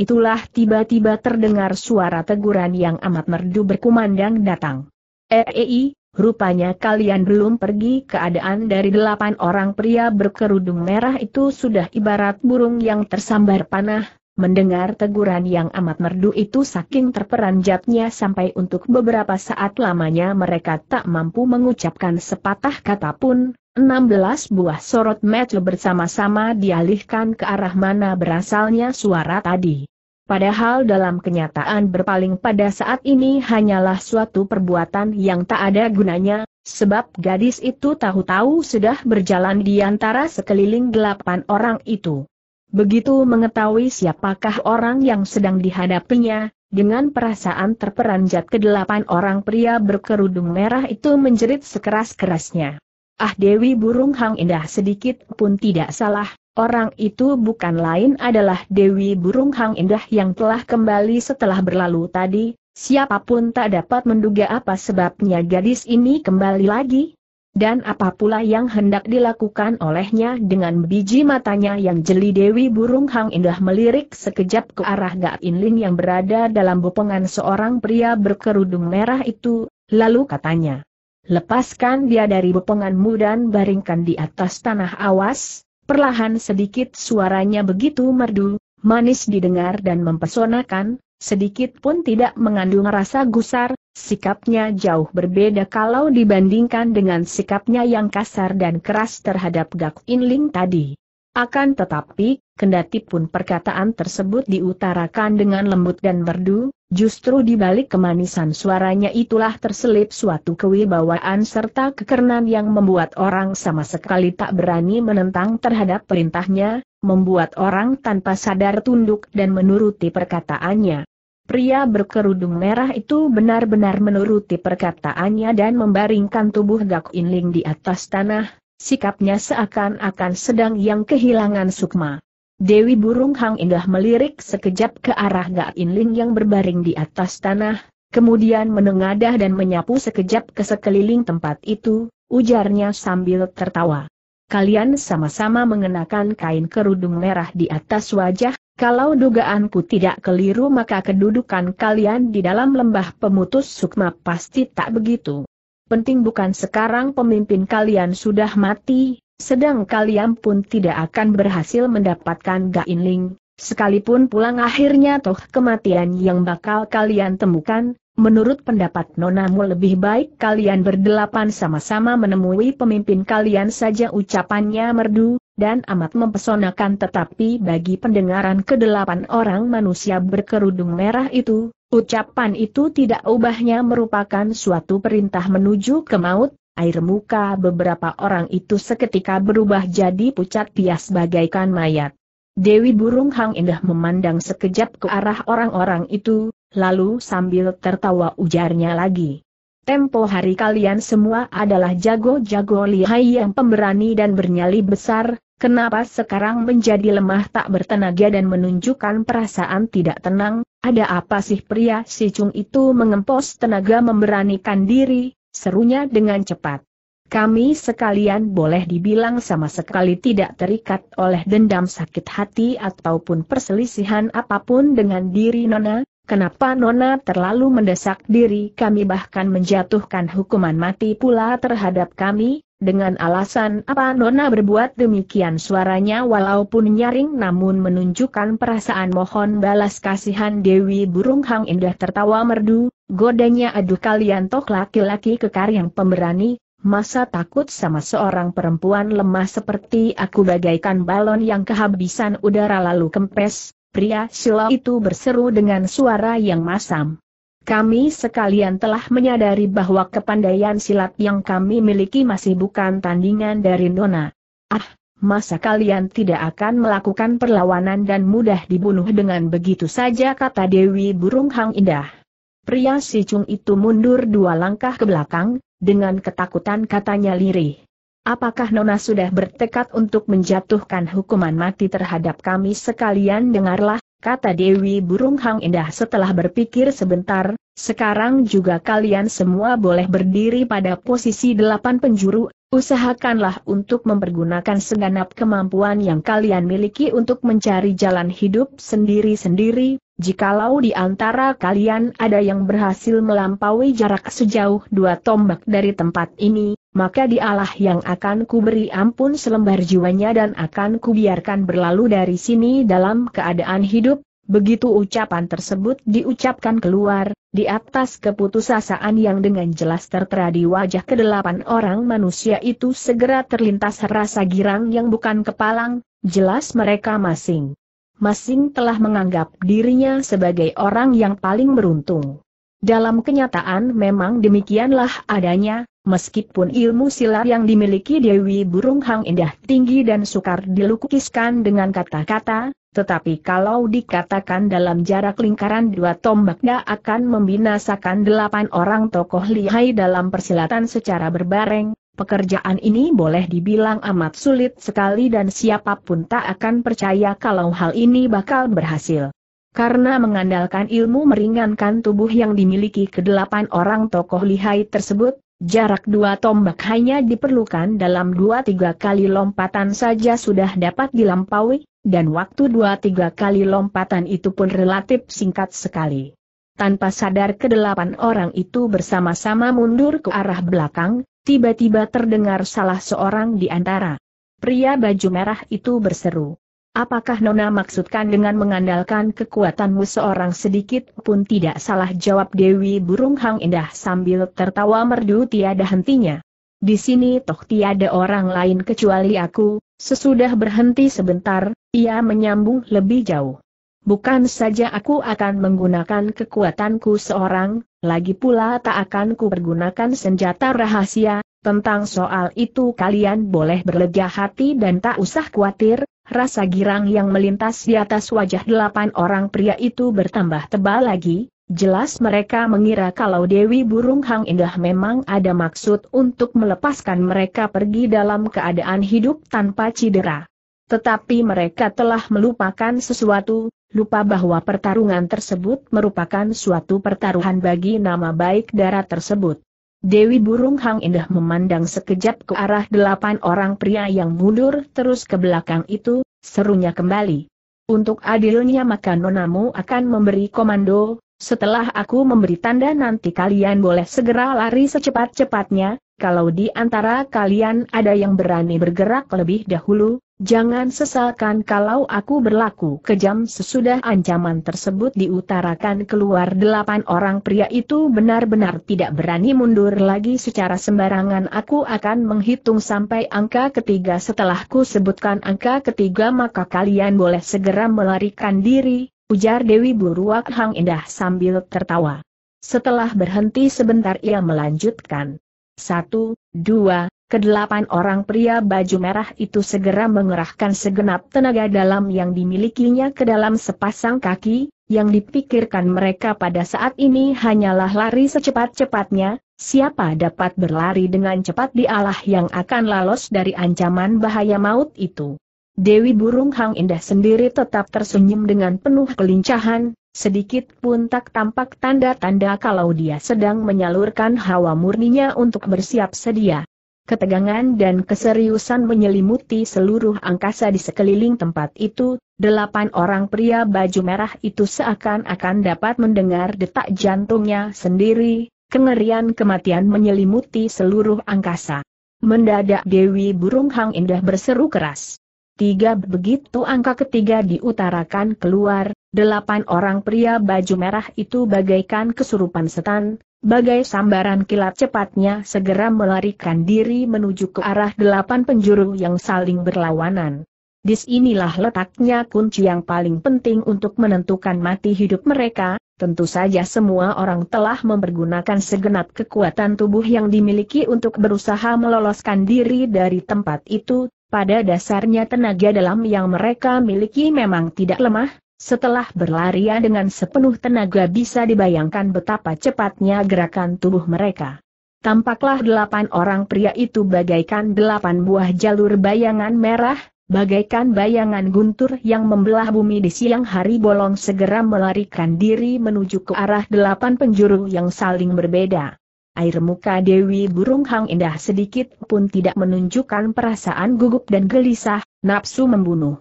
itulah tiba-tiba terdengar suara teguran yang amat merdu berkumandang datang. Eei, eh, eh, rupanya kalian belum pergi keadaan dari delapan orang pria berkerudung merah itu sudah ibarat burung yang tersambar panah, Mendengar teguran yang amat merdu itu saking terperanjatnya sampai untuk beberapa saat lamanya mereka tak mampu mengucapkan sepatah kata pun, 16 buah sorot mata bersama-sama dialihkan ke arah mana berasalnya suara tadi. Padahal dalam kenyataan berpaling pada saat ini hanyalah suatu perbuatan yang tak ada gunanya, sebab gadis itu tahu-tahu sudah berjalan di antara sekeliling delapan orang itu. Begitu mengetahui siapakah orang yang sedang dihadapinya, dengan perasaan terperanjat kedelapan orang pria berkerudung merah itu menjerit sekeras-kerasnya. Ah Dewi Burung Hang Indah sedikit pun tidak salah, orang itu bukan lain adalah Dewi Burung Hang Indah yang telah kembali setelah berlalu tadi, siapapun tak dapat menduga apa sebabnya gadis ini kembali lagi, dan apa pula yang hendak dilakukan olehnya dengan biji matanya yang jeli Dewi Burung Hang Indah melirik sekejap ke arah Gak Inlin yang berada dalam bopongan seorang pria berkerudung merah itu, lalu katanya. Lepaskan dia dari boponganmu dan baringkan di atas tanah awas, perlahan sedikit suaranya begitu merdu, manis didengar dan mempesonakan, sedikit pun tidak mengandung rasa gusar, sikapnya jauh berbeda kalau dibandingkan dengan sikapnya yang kasar dan keras terhadap Gak Inling tadi. Akan tetapi, kendati pun perkataan tersebut diutarakan dengan lembut dan merdu, justru di balik kemanisan suaranya itulah terselip suatu kewibawaan serta kekernan yang membuat orang sama sekali tak berani menentang terhadap perintahnya, membuat orang tanpa sadar tunduk dan menuruti perkataannya. Pria berkerudung merah itu benar-benar menuruti perkataannya dan membaringkan tubuh Gak Inling di atas tanah, sikapnya seakan-akan sedang yang kehilangan sukma. Dewi Burung Hang Indah melirik sekejap ke arah Gak Inling yang berbaring di atas tanah, kemudian menengadah dan menyapu sekejap ke sekeliling tempat itu, ujarnya sambil tertawa kalian sama-sama mengenakan kain kerudung merah di atas wajah, kalau dugaanku tidak keliru maka kedudukan kalian di dalam lembah pemutus sukma pasti tak begitu. Penting bukan sekarang pemimpin kalian sudah mati, sedang kalian pun tidak akan berhasil mendapatkan Gainling, sekalipun pulang akhirnya toh kematian yang bakal kalian temukan, Menurut pendapat Nona, nonamu lebih baik kalian berdelapan sama-sama menemui pemimpin kalian saja ucapannya merdu, dan amat mempesonakan tetapi bagi pendengaran kedelapan orang manusia berkerudung merah itu, ucapan itu tidak ubahnya merupakan suatu perintah menuju ke maut, air muka beberapa orang itu seketika berubah jadi pucat pias bagaikan mayat. Dewi Burung Hang Indah memandang sekejap ke arah orang-orang itu, lalu sambil tertawa ujarnya lagi. Tempo hari kalian semua adalah jago-jago lihai yang pemberani dan bernyali besar, kenapa sekarang menjadi lemah tak bertenaga dan menunjukkan perasaan tidak tenang, ada apa sih pria si cung itu mengempos tenaga memberanikan diri, serunya dengan cepat. Kami sekalian boleh dibilang sama sekali tidak terikat oleh dendam sakit hati ataupun perselisihan apapun dengan diri Nona, Kenapa Nona terlalu mendesak diri kami bahkan menjatuhkan hukuman mati pula terhadap kami, dengan alasan apa Nona berbuat demikian suaranya walaupun nyaring namun menunjukkan perasaan mohon balas kasihan Dewi Burung Hang Indah tertawa merdu, godanya aduh kalian toh laki-laki kekar yang pemberani, masa takut sama seorang perempuan lemah seperti aku bagaikan balon yang kehabisan udara lalu kempes, Pria silau itu berseru dengan suara yang masam. Kami sekalian telah menyadari bahwa kepandaian silat yang kami miliki masih bukan tandingan dari Nona. Ah, masa kalian tidak akan melakukan perlawanan dan mudah dibunuh dengan begitu saja kata Dewi Burung Hang Indah. Pria si Chung itu mundur dua langkah ke belakang, dengan ketakutan katanya lirih. Apakah Nona sudah bertekad untuk menjatuhkan hukuman mati terhadap kami sekalian dengarlah, kata Dewi Burung Hang Indah setelah berpikir sebentar, sekarang juga kalian semua boleh berdiri pada posisi delapan penjuru, usahakanlah untuk mempergunakan segenap kemampuan yang kalian miliki untuk mencari jalan hidup sendiri-sendiri, Jikalau di antara kalian ada yang berhasil melampaui jarak sejauh dua tombak dari tempat ini, maka dialah yang akan kuberi ampun selembar jiwanya dan akan kubiarkan berlalu dari sini dalam keadaan hidup, Begitu ucapan tersebut diucapkan keluar, di atas keputusasaan yang dengan jelas tertera di wajah kedelapan orang manusia itu segera terlintas rasa girang yang bukan kepalang, jelas mereka masing. Masing telah menganggap dirinya sebagai orang yang paling beruntung. Dalam kenyataan memang demikianlah adanya, meskipun ilmu silat yang dimiliki Dewi Burung Hang indah tinggi dan sukar dilukiskan dengan kata-kata, tetapi kalau dikatakan dalam jarak lingkaran dua tombaknya akan membinasakan delapan orang tokoh lihai dalam persilatan secara berbareng, Pekerjaan ini boleh dibilang amat sulit sekali dan siapapun tak akan percaya kalau hal ini bakal berhasil. Karena mengandalkan ilmu meringankan tubuh yang dimiliki kedelapan orang tokoh lihai tersebut, Jarak dua tombak hanya diperlukan dalam dua tiga kali lompatan saja sudah dapat dilampaui, dan waktu dua tiga kali lompatan itu pun relatif singkat sekali. Tanpa sadar kedelapan orang itu bersama-sama mundur ke arah belakang, tiba-tiba terdengar salah seorang di antara. Pria baju merah itu berseru. Apakah Nona maksudkan dengan mengandalkan kekuatanmu seorang sedikit pun tidak salah jawab Dewi Burung Hang Indah sambil tertawa merdu tiada hentinya. Di sini toh tiada orang lain kecuali aku, sesudah berhenti sebentar, ia menyambung lebih jauh. Bukan saja aku akan menggunakan kekuatanku seorang, lagi pula tak akan ku pergunakan senjata rahasia, tentang soal itu kalian boleh berlega hati dan tak usah khawatir, rasa girang yang melintas di atas wajah delapan orang pria itu bertambah tebal lagi, jelas mereka mengira kalau Dewi Burung Hang Indah memang ada maksud untuk melepaskan mereka pergi dalam keadaan hidup tanpa cedera. Tetapi mereka telah melupakan sesuatu, lupa bahwa pertarungan tersebut merupakan suatu pertaruhan bagi nama baik darah tersebut. Dewi Burung Hang Indah memandang sekejap ke arah delapan orang pria yang mundur terus ke belakang itu, serunya kembali. Untuk adilnya maka nonamu akan memberi komando, setelah aku memberi tanda nanti kalian boleh segera lari secepat-cepatnya, kalau di antara kalian ada yang berani bergerak lebih dahulu, Jangan sesalkan kalau aku berlaku kejam sesudah ancaman tersebut diutarakan keluar delapan orang pria itu benar-benar tidak berani mundur lagi secara sembarangan aku akan menghitung sampai angka ketiga setelah ku sebutkan angka ketiga maka kalian boleh segera melarikan diri, ujar Dewi Buruak Hang Indah sambil tertawa. Setelah berhenti sebentar ia melanjutkan. Satu, dua, Kedelapan orang pria baju merah itu segera mengerahkan segenap tenaga dalam yang dimilikinya ke dalam sepasang kaki, yang dipikirkan mereka pada saat ini hanyalah lari secepat-cepatnya, siapa dapat berlari dengan cepat di Allah yang akan lolos dari ancaman bahaya maut itu. Dewi Burung Hang Indah sendiri tetap tersenyum dengan penuh kelincahan, sedikit pun tak tampak tanda-tanda kalau dia sedang menyalurkan hawa murninya untuk bersiap sedia. Ketegangan dan keseriusan menyelimuti seluruh angkasa di sekeliling tempat itu, delapan orang pria baju merah itu seakan-akan dapat mendengar detak jantungnya sendiri, kengerian kematian menyelimuti seluruh angkasa. Mendadak Dewi Burung Hang Indah berseru keras. Tiga begitu angka ketiga diutarakan keluar, delapan orang pria baju merah itu bagaikan kesurupan setan, Bagai sambaran kilat cepatnya segera melarikan diri menuju ke arah delapan penjuru yang saling berlawanan. Disinilah letaknya kunci yang paling penting untuk menentukan mati hidup mereka, tentu saja semua orang telah mempergunakan segenap kekuatan tubuh yang dimiliki untuk berusaha meloloskan diri dari tempat itu, pada dasarnya tenaga dalam yang mereka miliki memang tidak lemah, setelah berlarian dengan sepenuh tenaga bisa dibayangkan betapa cepatnya gerakan tubuh mereka. Tampaklah delapan orang pria itu bagaikan delapan buah jalur bayangan merah, bagaikan bayangan guntur yang membelah bumi di siang hari bolong segera melarikan diri menuju ke arah delapan penjuru yang saling berbeda. Air muka Dewi Burung Hang Indah sedikit pun tidak menunjukkan perasaan gugup dan gelisah, nafsu membunuh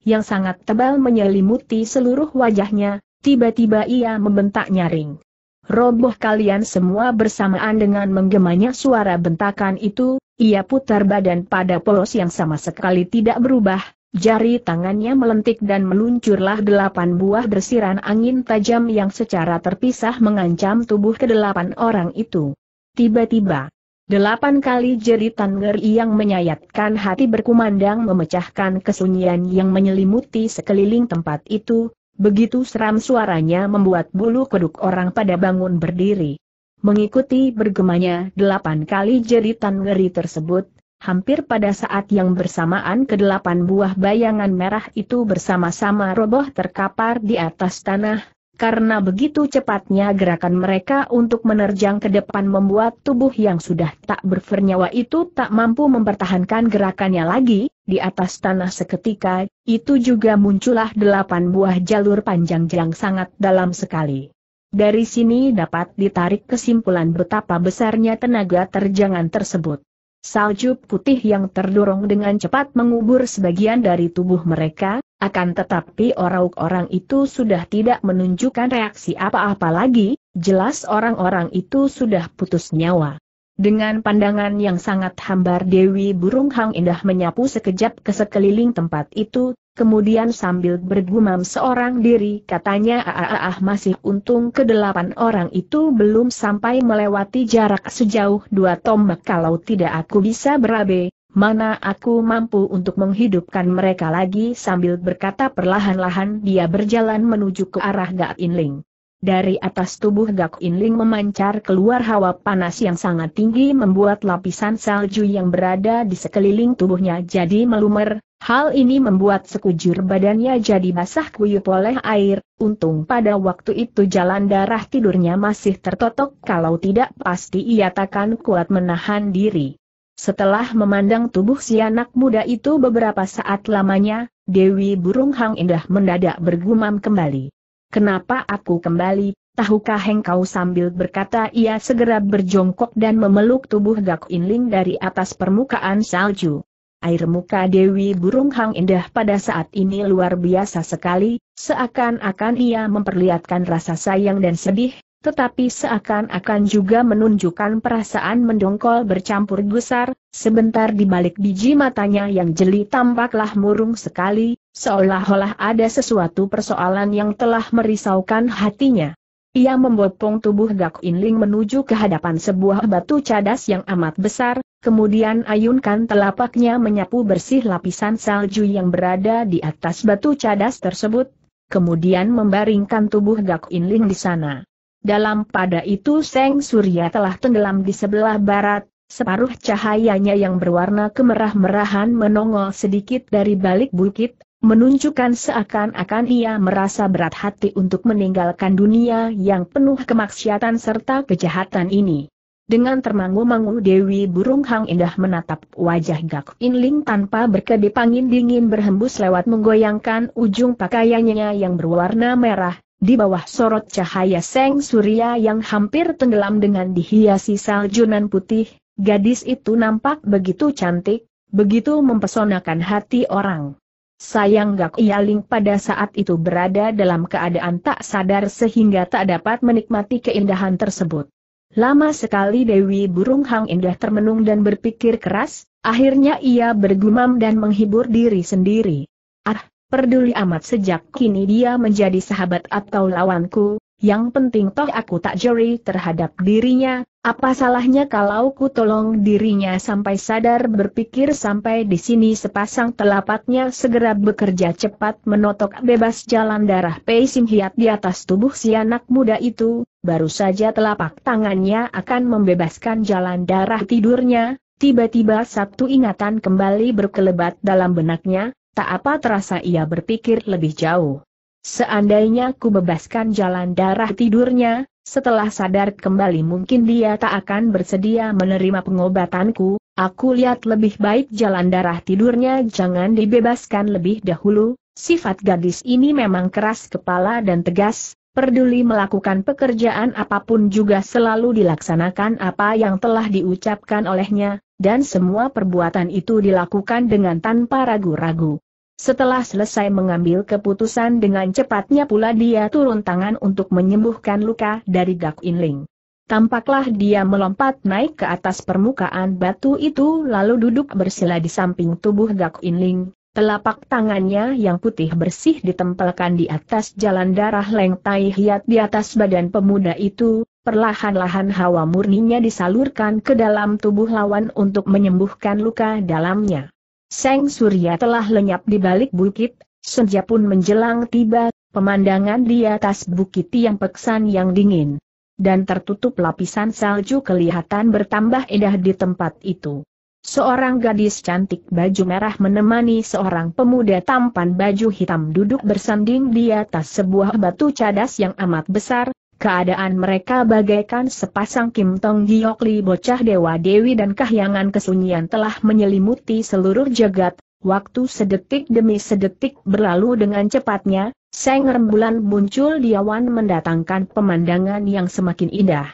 yang sangat tebal menyelimuti seluruh wajahnya, tiba-tiba ia membentak nyaring. Roboh kalian semua bersamaan dengan menggemanya suara bentakan itu, ia putar badan pada polos yang sama sekali tidak berubah, Jari tangannya melentik dan meluncurlah delapan buah bersiran angin tajam yang secara terpisah mengancam tubuh kedelapan orang itu. Tiba-tiba, Delapan kali jeritan ngeri yang menyayatkan hati berkumandang memecahkan kesunyian yang menyelimuti sekeliling tempat itu, begitu seram suaranya membuat bulu kuduk orang pada bangun berdiri. Mengikuti bergemanya delapan kali jeritan ngeri tersebut, Hampir pada saat yang bersamaan kedelapan buah bayangan merah itu bersama-sama roboh terkapar di atas tanah, karena begitu cepatnya gerakan mereka untuk menerjang ke depan membuat tubuh yang sudah tak bernyawa itu tak mampu mempertahankan gerakannya lagi, di atas tanah seketika, itu juga muncullah delapan buah jalur panjang yang sangat dalam sekali. Dari sini dapat ditarik kesimpulan betapa besarnya tenaga terjangan tersebut. Salju putih yang terdorong dengan cepat mengubur sebagian dari tubuh mereka, akan tetapi orang-orang itu sudah tidak menunjukkan reaksi apa-apa lagi, jelas orang-orang itu sudah putus nyawa. Dengan pandangan yang sangat hambar Dewi Burung Hang Indah menyapu sekejap ke sekeliling tempat itu, kemudian sambil bergumam seorang diri katanya "Aaah, masih untung kedelapan orang itu belum sampai melewati jarak sejauh dua tombak kalau tidak aku bisa berabe, mana aku mampu untuk menghidupkan mereka lagi sambil berkata perlahan-lahan dia berjalan menuju ke arah Gak Inling. Dari atas tubuh Gak Inling memancar keluar hawa panas yang sangat tinggi membuat lapisan salju yang berada di sekeliling tubuhnya jadi melumer, hal ini membuat sekujur badannya jadi basah kuyup oleh air, untung pada waktu itu jalan darah tidurnya masih tertotok kalau tidak pasti ia takkan kuat menahan diri. Setelah memandang tubuh si anak muda itu beberapa saat lamanya, Dewi Burung Hang Indah mendadak bergumam kembali. Kenapa aku kembali, tahukah engkau sambil berkata ia segera berjongkok dan memeluk tubuh Gak Inling dari atas permukaan salju. Air muka Dewi Burung Hang Indah pada saat ini luar biasa sekali, seakan-akan ia memperlihatkan rasa sayang dan sedih, tetapi seakan-akan juga menunjukkan perasaan mendongkol bercampur gusar, sebentar di balik biji matanya yang jeli tampaklah murung sekali, seolah-olah ada sesuatu persoalan yang telah merisaukan hatinya. Ia membopong tubuh Gak Inling menuju ke hadapan sebuah batu cadas yang amat besar, kemudian ayunkan telapaknya menyapu bersih lapisan salju yang berada di atas batu cadas tersebut, kemudian membaringkan tubuh Gak Inling di sana. Dalam pada itu Seng Surya telah tenggelam di sebelah barat, separuh cahayanya yang berwarna kemerah-merahan menongol sedikit dari balik bukit, menunjukkan seakan-akan ia merasa berat hati untuk meninggalkan dunia yang penuh kemaksiatan serta kejahatan ini. Dengan termangu-mangu Dewi Burung Hang Indah menatap wajah Gak Inling tanpa berkedip angin dingin berhembus lewat menggoyangkan ujung pakaiannya yang berwarna merah, di bawah sorot cahaya Seng Surya yang hampir tenggelam dengan dihiasi saljunan putih, gadis itu nampak begitu cantik, begitu mempesonakan hati orang. Sayang Gak Ialing pada saat itu berada dalam keadaan tak sadar sehingga tak dapat menikmati keindahan tersebut. Lama sekali Dewi Burung Hang Indah termenung dan berpikir keras, akhirnya ia bergumam dan menghibur diri sendiri. Ah, peduli amat sejak kini dia menjadi sahabat atau lawanku, yang penting toh aku tak jeri terhadap dirinya, apa salahnya kalau ku tolong dirinya sampai sadar berpikir sampai di sini sepasang telapaknya segera bekerja cepat menotok bebas jalan darah pacing hiat di atas tubuh si anak muda itu, baru saja telapak tangannya akan membebaskan jalan darah tidurnya, tiba-tiba satu ingatan kembali berkelebat dalam benaknya, Tak apa terasa ia berpikir lebih jauh. Seandainya ku bebaskan jalan darah tidurnya, setelah sadar kembali mungkin dia tak akan bersedia menerima pengobatanku, aku lihat lebih baik jalan darah tidurnya jangan dibebaskan lebih dahulu, sifat gadis ini memang keras kepala dan tegas, peduli melakukan pekerjaan apapun juga selalu dilaksanakan apa yang telah diucapkan olehnya, dan semua perbuatan itu dilakukan dengan tanpa ragu-ragu. Setelah selesai mengambil keputusan dengan cepatnya pula dia turun tangan untuk menyembuhkan luka dari Gak Inling. Tampaklah dia melompat naik ke atas permukaan batu itu lalu duduk bersila di samping tubuh Gak Inling. Telapak tangannya yang putih bersih ditempelkan di atas jalan darah Leng Tai Hiat di atas badan pemuda itu, perlahan-lahan hawa murninya disalurkan ke dalam tubuh lawan untuk menyembuhkan luka dalamnya. Seng Surya telah lenyap di balik bukit, senja pun menjelang tiba, pemandangan di atas bukit yang peksan yang dingin. Dan tertutup lapisan salju kelihatan bertambah indah di tempat itu. Seorang gadis cantik baju merah menemani seorang pemuda tampan baju hitam duduk bersanding di atas sebuah batu cadas yang amat besar, Keadaan mereka bagaikan sepasang Kim Tong Giok Li bocah Dewa Dewi dan kahyangan kesunyian telah menyelimuti seluruh jagat, waktu sedetik demi sedetik berlalu dengan cepatnya, seng rembulan muncul di awan mendatangkan pemandangan yang semakin indah.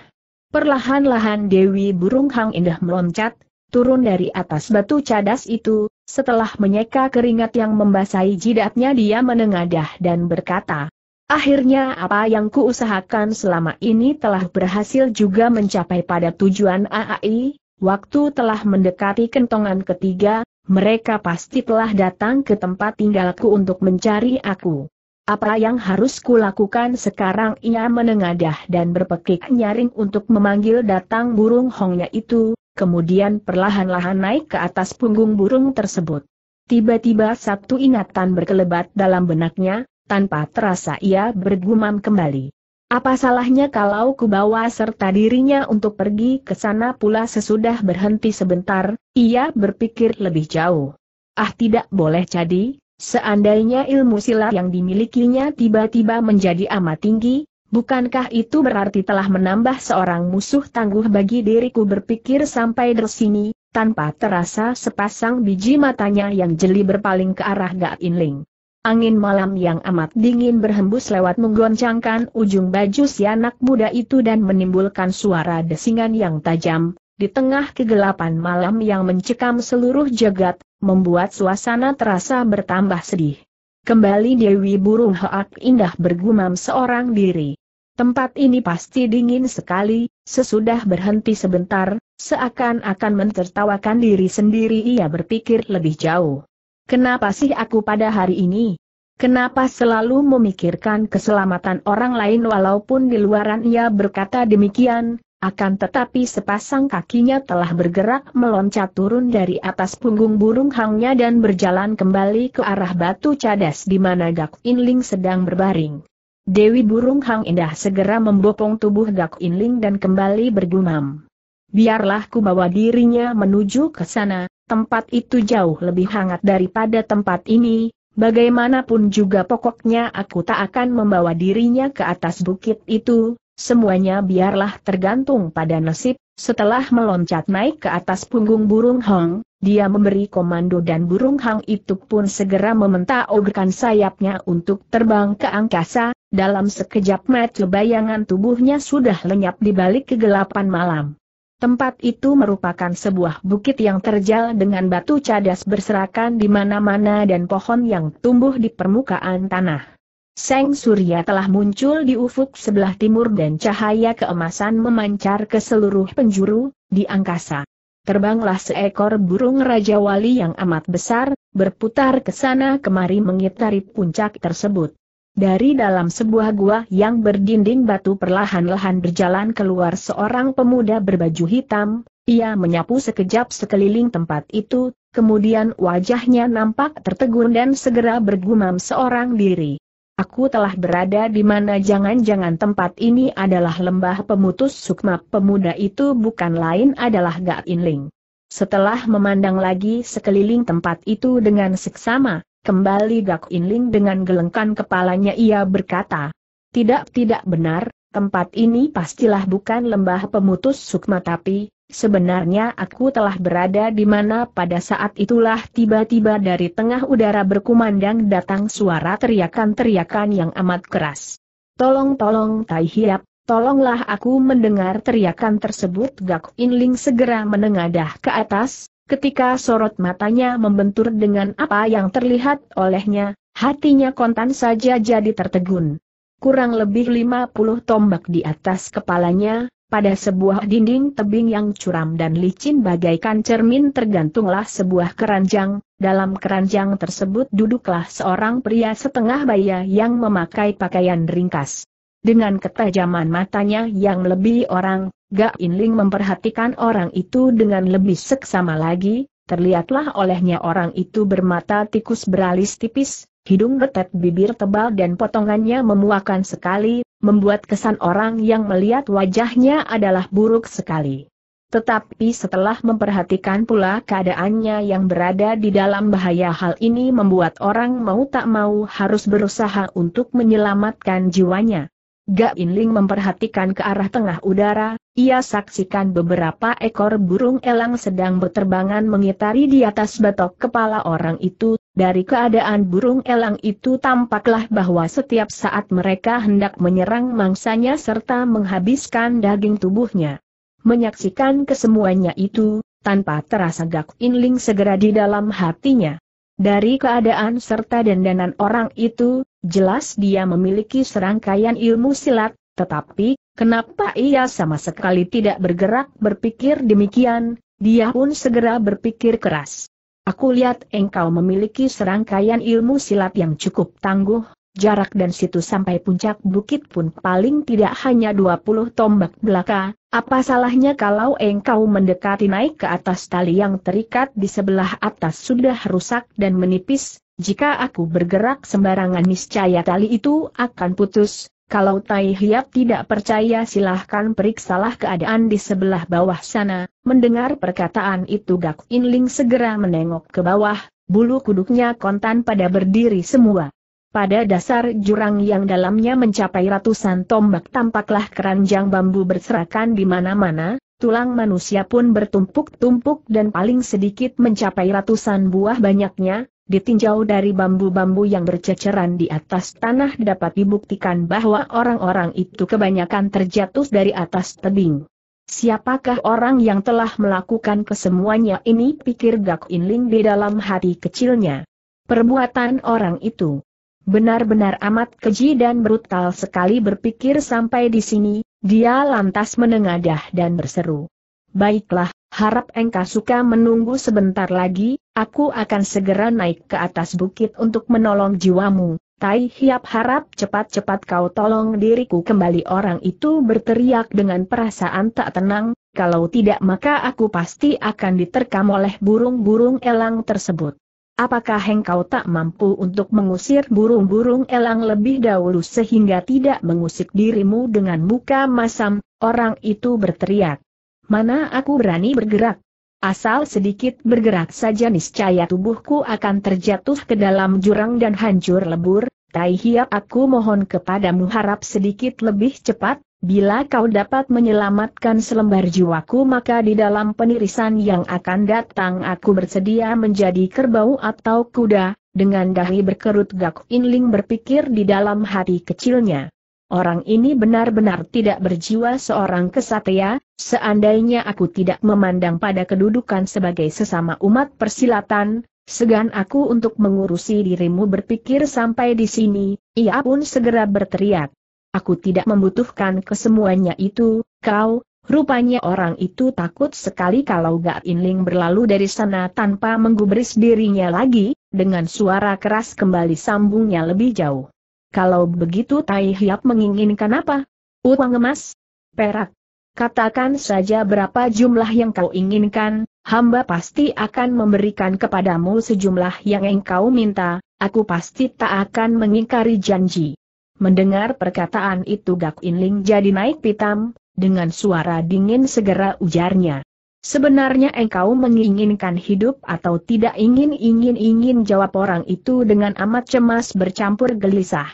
Perlahan-lahan Dewi Burung Hang Indah meloncat, turun dari atas batu cadas itu, setelah menyeka keringat yang membasahi jidatnya dia menengadah dan berkata, Akhirnya apa yang kuusahakan selama ini telah berhasil juga mencapai pada tujuan AAI, waktu telah mendekati kentongan ketiga, mereka pasti telah datang ke tempat tinggalku untuk mencari aku. Apa yang harus kulakukan sekarang ia menengadah dan berpekik nyaring untuk memanggil datang burung hongnya itu, kemudian perlahan-lahan naik ke atas punggung burung tersebut. Tiba-tiba satu ingatan berkelebat dalam benaknya, tanpa terasa ia bergumam kembali. Apa salahnya kalau kubawa serta dirinya untuk pergi ke sana pula sesudah berhenti sebentar, ia berpikir lebih jauh. Ah tidak boleh jadi, seandainya ilmu silat yang dimilikinya tiba-tiba menjadi amat tinggi, bukankah itu berarti telah menambah seorang musuh tangguh bagi diriku berpikir sampai dersini, tanpa terasa sepasang biji matanya yang jeli berpaling ke arah Gak Inling. Angin malam yang amat dingin berhembus lewat menggoncangkan ujung baju si anak muda itu dan menimbulkan suara desingan yang tajam, di tengah kegelapan malam yang mencekam seluruh jagat, membuat suasana terasa bertambah sedih. Kembali Dewi Burung Hoak Indah bergumam seorang diri. Tempat ini pasti dingin sekali, sesudah berhenti sebentar, seakan-akan mentertawakan diri sendiri ia berpikir lebih jauh. Kenapa sih aku pada hari ini? Kenapa selalu memikirkan keselamatan orang lain walaupun di luaran ia berkata demikian, akan tetapi sepasang kakinya telah bergerak meloncat turun dari atas punggung burung hangnya dan berjalan kembali ke arah batu cadas di mana Gak Inling sedang berbaring. Dewi burung hang indah segera membopong tubuh Gak Inling dan kembali bergumam biarlah ku bawa dirinya menuju ke sana, tempat itu jauh lebih hangat daripada tempat ini, bagaimanapun juga pokoknya aku tak akan membawa dirinya ke atas bukit itu, semuanya biarlah tergantung pada nasib, setelah meloncat naik ke atas punggung burung Hong, dia memberi komando dan burung Hang itu pun segera meminta ogerkan sayapnya untuk terbang ke angkasa, dalam sekejap mata bayangan tubuhnya sudah lenyap di balik kegelapan malam. Tempat itu merupakan sebuah bukit yang terjal dengan batu cadas berserakan di mana-mana dan pohon yang tumbuh di permukaan tanah. Seng Surya telah muncul di ufuk sebelah timur dan cahaya keemasan memancar ke seluruh penjuru, di angkasa. Terbanglah seekor burung Raja Wali yang amat besar, berputar ke sana kemari mengitari puncak tersebut. Dari dalam sebuah gua yang berdinding batu perlahan-lahan berjalan keluar seorang pemuda berbaju hitam, ia menyapu sekejap sekeliling tempat itu, kemudian wajahnya nampak tertegun dan segera bergumam seorang diri. Aku telah berada di mana jangan-jangan tempat ini adalah lembah pemutus sukma pemuda itu bukan lain adalah Gak Inling. Setelah memandang lagi sekeliling tempat itu dengan seksama, Kembali Gak Inling dengan gelengkan kepalanya ia berkata, Tidak tidak benar, tempat ini pastilah bukan lembah pemutus sukma tapi, sebenarnya aku telah berada di mana pada saat itulah tiba-tiba dari tengah udara berkumandang datang suara teriakan-teriakan yang amat keras. Tolong-tolong Tai Hiap, tolonglah aku mendengar teriakan tersebut Gak Inling segera menengadah ke atas, Ketika sorot matanya membentur dengan apa yang terlihat olehnya, hatinya kontan saja jadi tertegun. Kurang lebih 50 tombak di atas kepalanya, pada sebuah dinding tebing yang curam dan licin bagaikan cermin tergantunglah sebuah keranjang, dalam keranjang tersebut duduklah seorang pria setengah baya yang memakai pakaian ringkas. Dengan ketajaman matanya yang lebih orang, Gak Inling memperhatikan orang itu dengan lebih seksama lagi, terlihatlah olehnya orang itu bermata tikus beralis tipis, hidung betet, bibir tebal dan potongannya memuakan sekali, membuat kesan orang yang melihat wajahnya adalah buruk sekali. Tetapi setelah memperhatikan pula keadaannya yang berada di dalam bahaya hal ini membuat orang mau tak mau harus berusaha untuk menyelamatkan jiwanya. Gak Inling memperhatikan ke arah tengah udara, ia saksikan beberapa ekor burung elang sedang berterbangan mengitari di atas batok kepala orang itu, dari keadaan burung elang itu tampaklah bahwa setiap saat mereka hendak menyerang mangsanya serta menghabiskan daging tubuhnya. Menyaksikan kesemuanya itu, tanpa terasa Gak Inling segera di dalam hatinya. Dari keadaan serta dandanan orang itu, jelas dia memiliki serangkaian ilmu silat, tetapi, kenapa ia sama sekali tidak bergerak berpikir demikian, dia pun segera berpikir keras. Aku lihat engkau memiliki serangkaian ilmu silat yang cukup tangguh, jarak dan situ sampai puncak bukit pun paling tidak hanya 20 tombak belaka, apa salahnya kalau engkau mendekati naik ke atas tali yang terikat di sebelah atas sudah rusak dan menipis, jika aku bergerak sembarangan niscaya tali itu akan putus, kalau Tai Hiap tidak percaya silahkan periksalah keadaan di sebelah bawah sana. Mendengar perkataan itu Gak Inling segera menengok ke bawah, bulu kuduknya kontan pada berdiri semua. Pada dasar jurang yang dalamnya mencapai ratusan tombak tampaklah keranjang bambu berserakan di mana-mana, tulang manusia pun bertumpuk-tumpuk dan paling sedikit mencapai ratusan buah banyaknya, ditinjau dari bambu-bambu yang berceceran di atas tanah dapat dibuktikan bahwa orang-orang itu kebanyakan terjatuh dari atas tebing. Siapakah orang yang telah melakukan kesemuanya ini pikir Gak Inling di dalam hati kecilnya. Perbuatan orang itu Benar-benar amat keji dan brutal sekali berpikir sampai di sini, dia lantas menengadah dan berseru. Baiklah, harap engkau suka menunggu sebentar lagi, aku akan segera naik ke atas bukit untuk menolong jiwamu. Tai Hiap harap cepat-cepat kau tolong diriku kembali orang itu berteriak dengan perasaan tak tenang, kalau tidak maka aku pasti akan diterkam oleh burung-burung elang tersebut. Apakah engkau tak mampu untuk mengusir burung-burung elang lebih dahulu sehingga tidak mengusik dirimu dengan muka masam? Orang itu berteriak. Mana aku berani bergerak? Asal sedikit bergerak saja niscaya tubuhku akan terjatuh ke dalam jurang dan hancur lebur, Tai Hiap aku mohon kepadamu harap sedikit lebih cepat, Bila kau dapat menyelamatkan selembar jiwaku maka di dalam penirisan yang akan datang aku bersedia menjadi kerbau atau kuda, dengan dahi berkerut Gak Inling berpikir di dalam hati kecilnya. Orang ini benar-benar tidak berjiwa seorang kesatria, seandainya aku tidak memandang pada kedudukan sebagai sesama umat persilatan, Segan aku untuk mengurusi dirimu berpikir sampai di sini, ia pun segera berteriak aku tidak membutuhkan kesemuanya itu, kau, rupanya orang itu takut sekali kalau Gak Inling berlalu dari sana tanpa menggubris dirinya lagi, dengan suara keras kembali sambungnya lebih jauh. Kalau begitu Tai Hiap menginginkan apa? Uang emas? Perak? Katakan saja berapa jumlah yang kau inginkan, hamba pasti akan memberikan kepadamu sejumlah yang engkau minta, aku pasti tak akan mengingkari janji. Mendengar perkataan itu Gak Inling jadi naik pitam, dengan suara dingin segera ujarnya. Sebenarnya engkau menginginkan hidup atau tidak ingin-ingin-ingin jawab orang itu dengan amat cemas bercampur gelisah.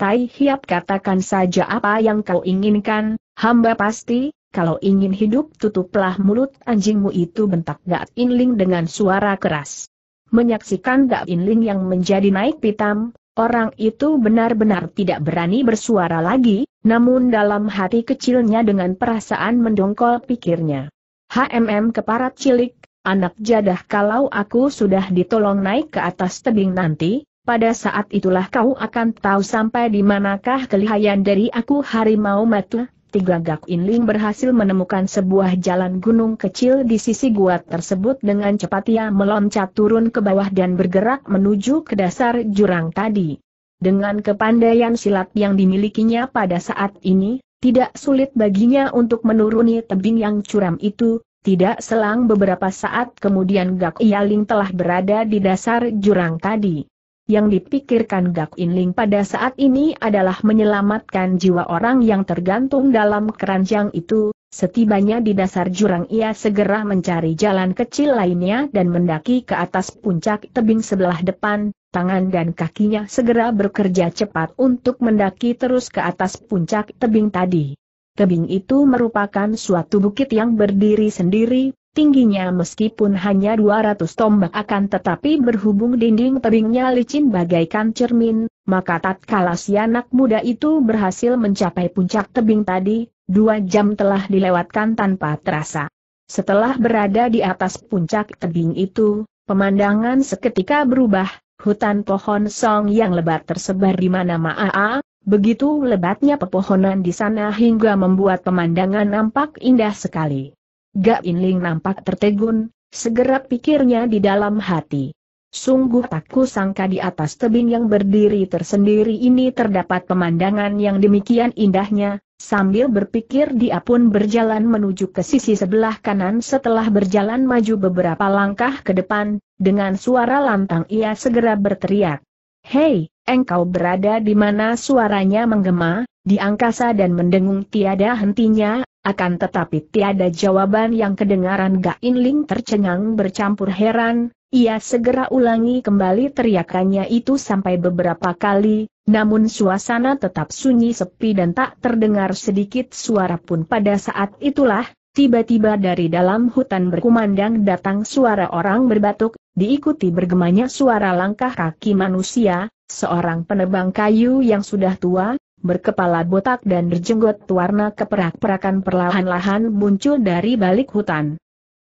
Tai Hiap katakan saja apa yang kau inginkan, hamba pasti, kalau ingin hidup tutuplah mulut anjingmu itu bentak Gak Inling dengan suara keras. Menyaksikan Gak Inling yang menjadi naik pitam, Orang itu benar-benar tidak berani bersuara lagi, namun dalam hati kecilnya dengan perasaan mendongkol pikirnya. HMM keparat cilik, anak jadah kalau aku sudah ditolong naik ke atas tebing nanti, pada saat itulah kau akan tahu sampai di manakah kelihayan dari aku harimau matuh. Gagak Gagak Inling berhasil menemukan sebuah jalan gunung kecil di sisi gua tersebut dengan cepat ia meloncat turun ke bawah dan bergerak menuju ke dasar jurang tadi. Dengan kepandaian silat yang dimilikinya pada saat ini, tidak sulit baginya untuk menuruni tebing yang curam itu, tidak selang beberapa saat kemudian Gak Ialing telah berada di dasar jurang tadi. Yang dipikirkan Gak Inling pada saat ini adalah menyelamatkan jiwa orang yang tergantung dalam keranjang itu, setibanya di dasar jurang ia segera mencari jalan kecil lainnya dan mendaki ke atas puncak tebing sebelah depan, tangan dan kakinya segera bekerja cepat untuk mendaki terus ke atas puncak tebing tadi. Tebing itu merupakan suatu bukit yang berdiri sendiri, Tingginya meskipun hanya 200 tombak akan tetapi berhubung dinding tebingnya licin bagaikan cermin, maka tatkala si anak muda itu berhasil mencapai puncak tebing tadi, dua jam telah dilewatkan tanpa terasa. Setelah berada di atas puncak tebing itu, pemandangan seketika berubah, hutan pohon song yang lebat tersebar di mana-mana, begitu lebatnya pepohonan di sana hingga membuat pemandangan nampak indah sekali. Gak Inling nampak tertegun, segera pikirnya di dalam hati. Sungguh tak sangka di atas tebing yang berdiri tersendiri ini terdapat pemandangan yang demikian indahnya, sambil berpikir dia pun berjalan menuju ke sisi sebelah kanan setelah berjalan maju beberapa langkah ke depan, dengan suara lantang ia segera berteriak. Hei, engkau berada di mana suaranya menggema, di angkasa dan mendengung tiada hentinya, akan tetapi tiada jawaban yang kedengaran Gain Ling tercengang bercampur heran, ia segera ulangi kembali teriakannya itu sampai beberapa kali, namun suasana tetap sunyi sepi dan tak terdengar sedikit suara pun pada saat itulah, tiba-tiba dari dalam hutan berkumandang datang suara orang berbatuk, diikuti bergemanya suara langkah kaki manusia, seorang penebang kayu yang sudah tua, berkepala botak dan berjenggot warna keperak-perakan perlahan-lahan muncul dari balik hutan.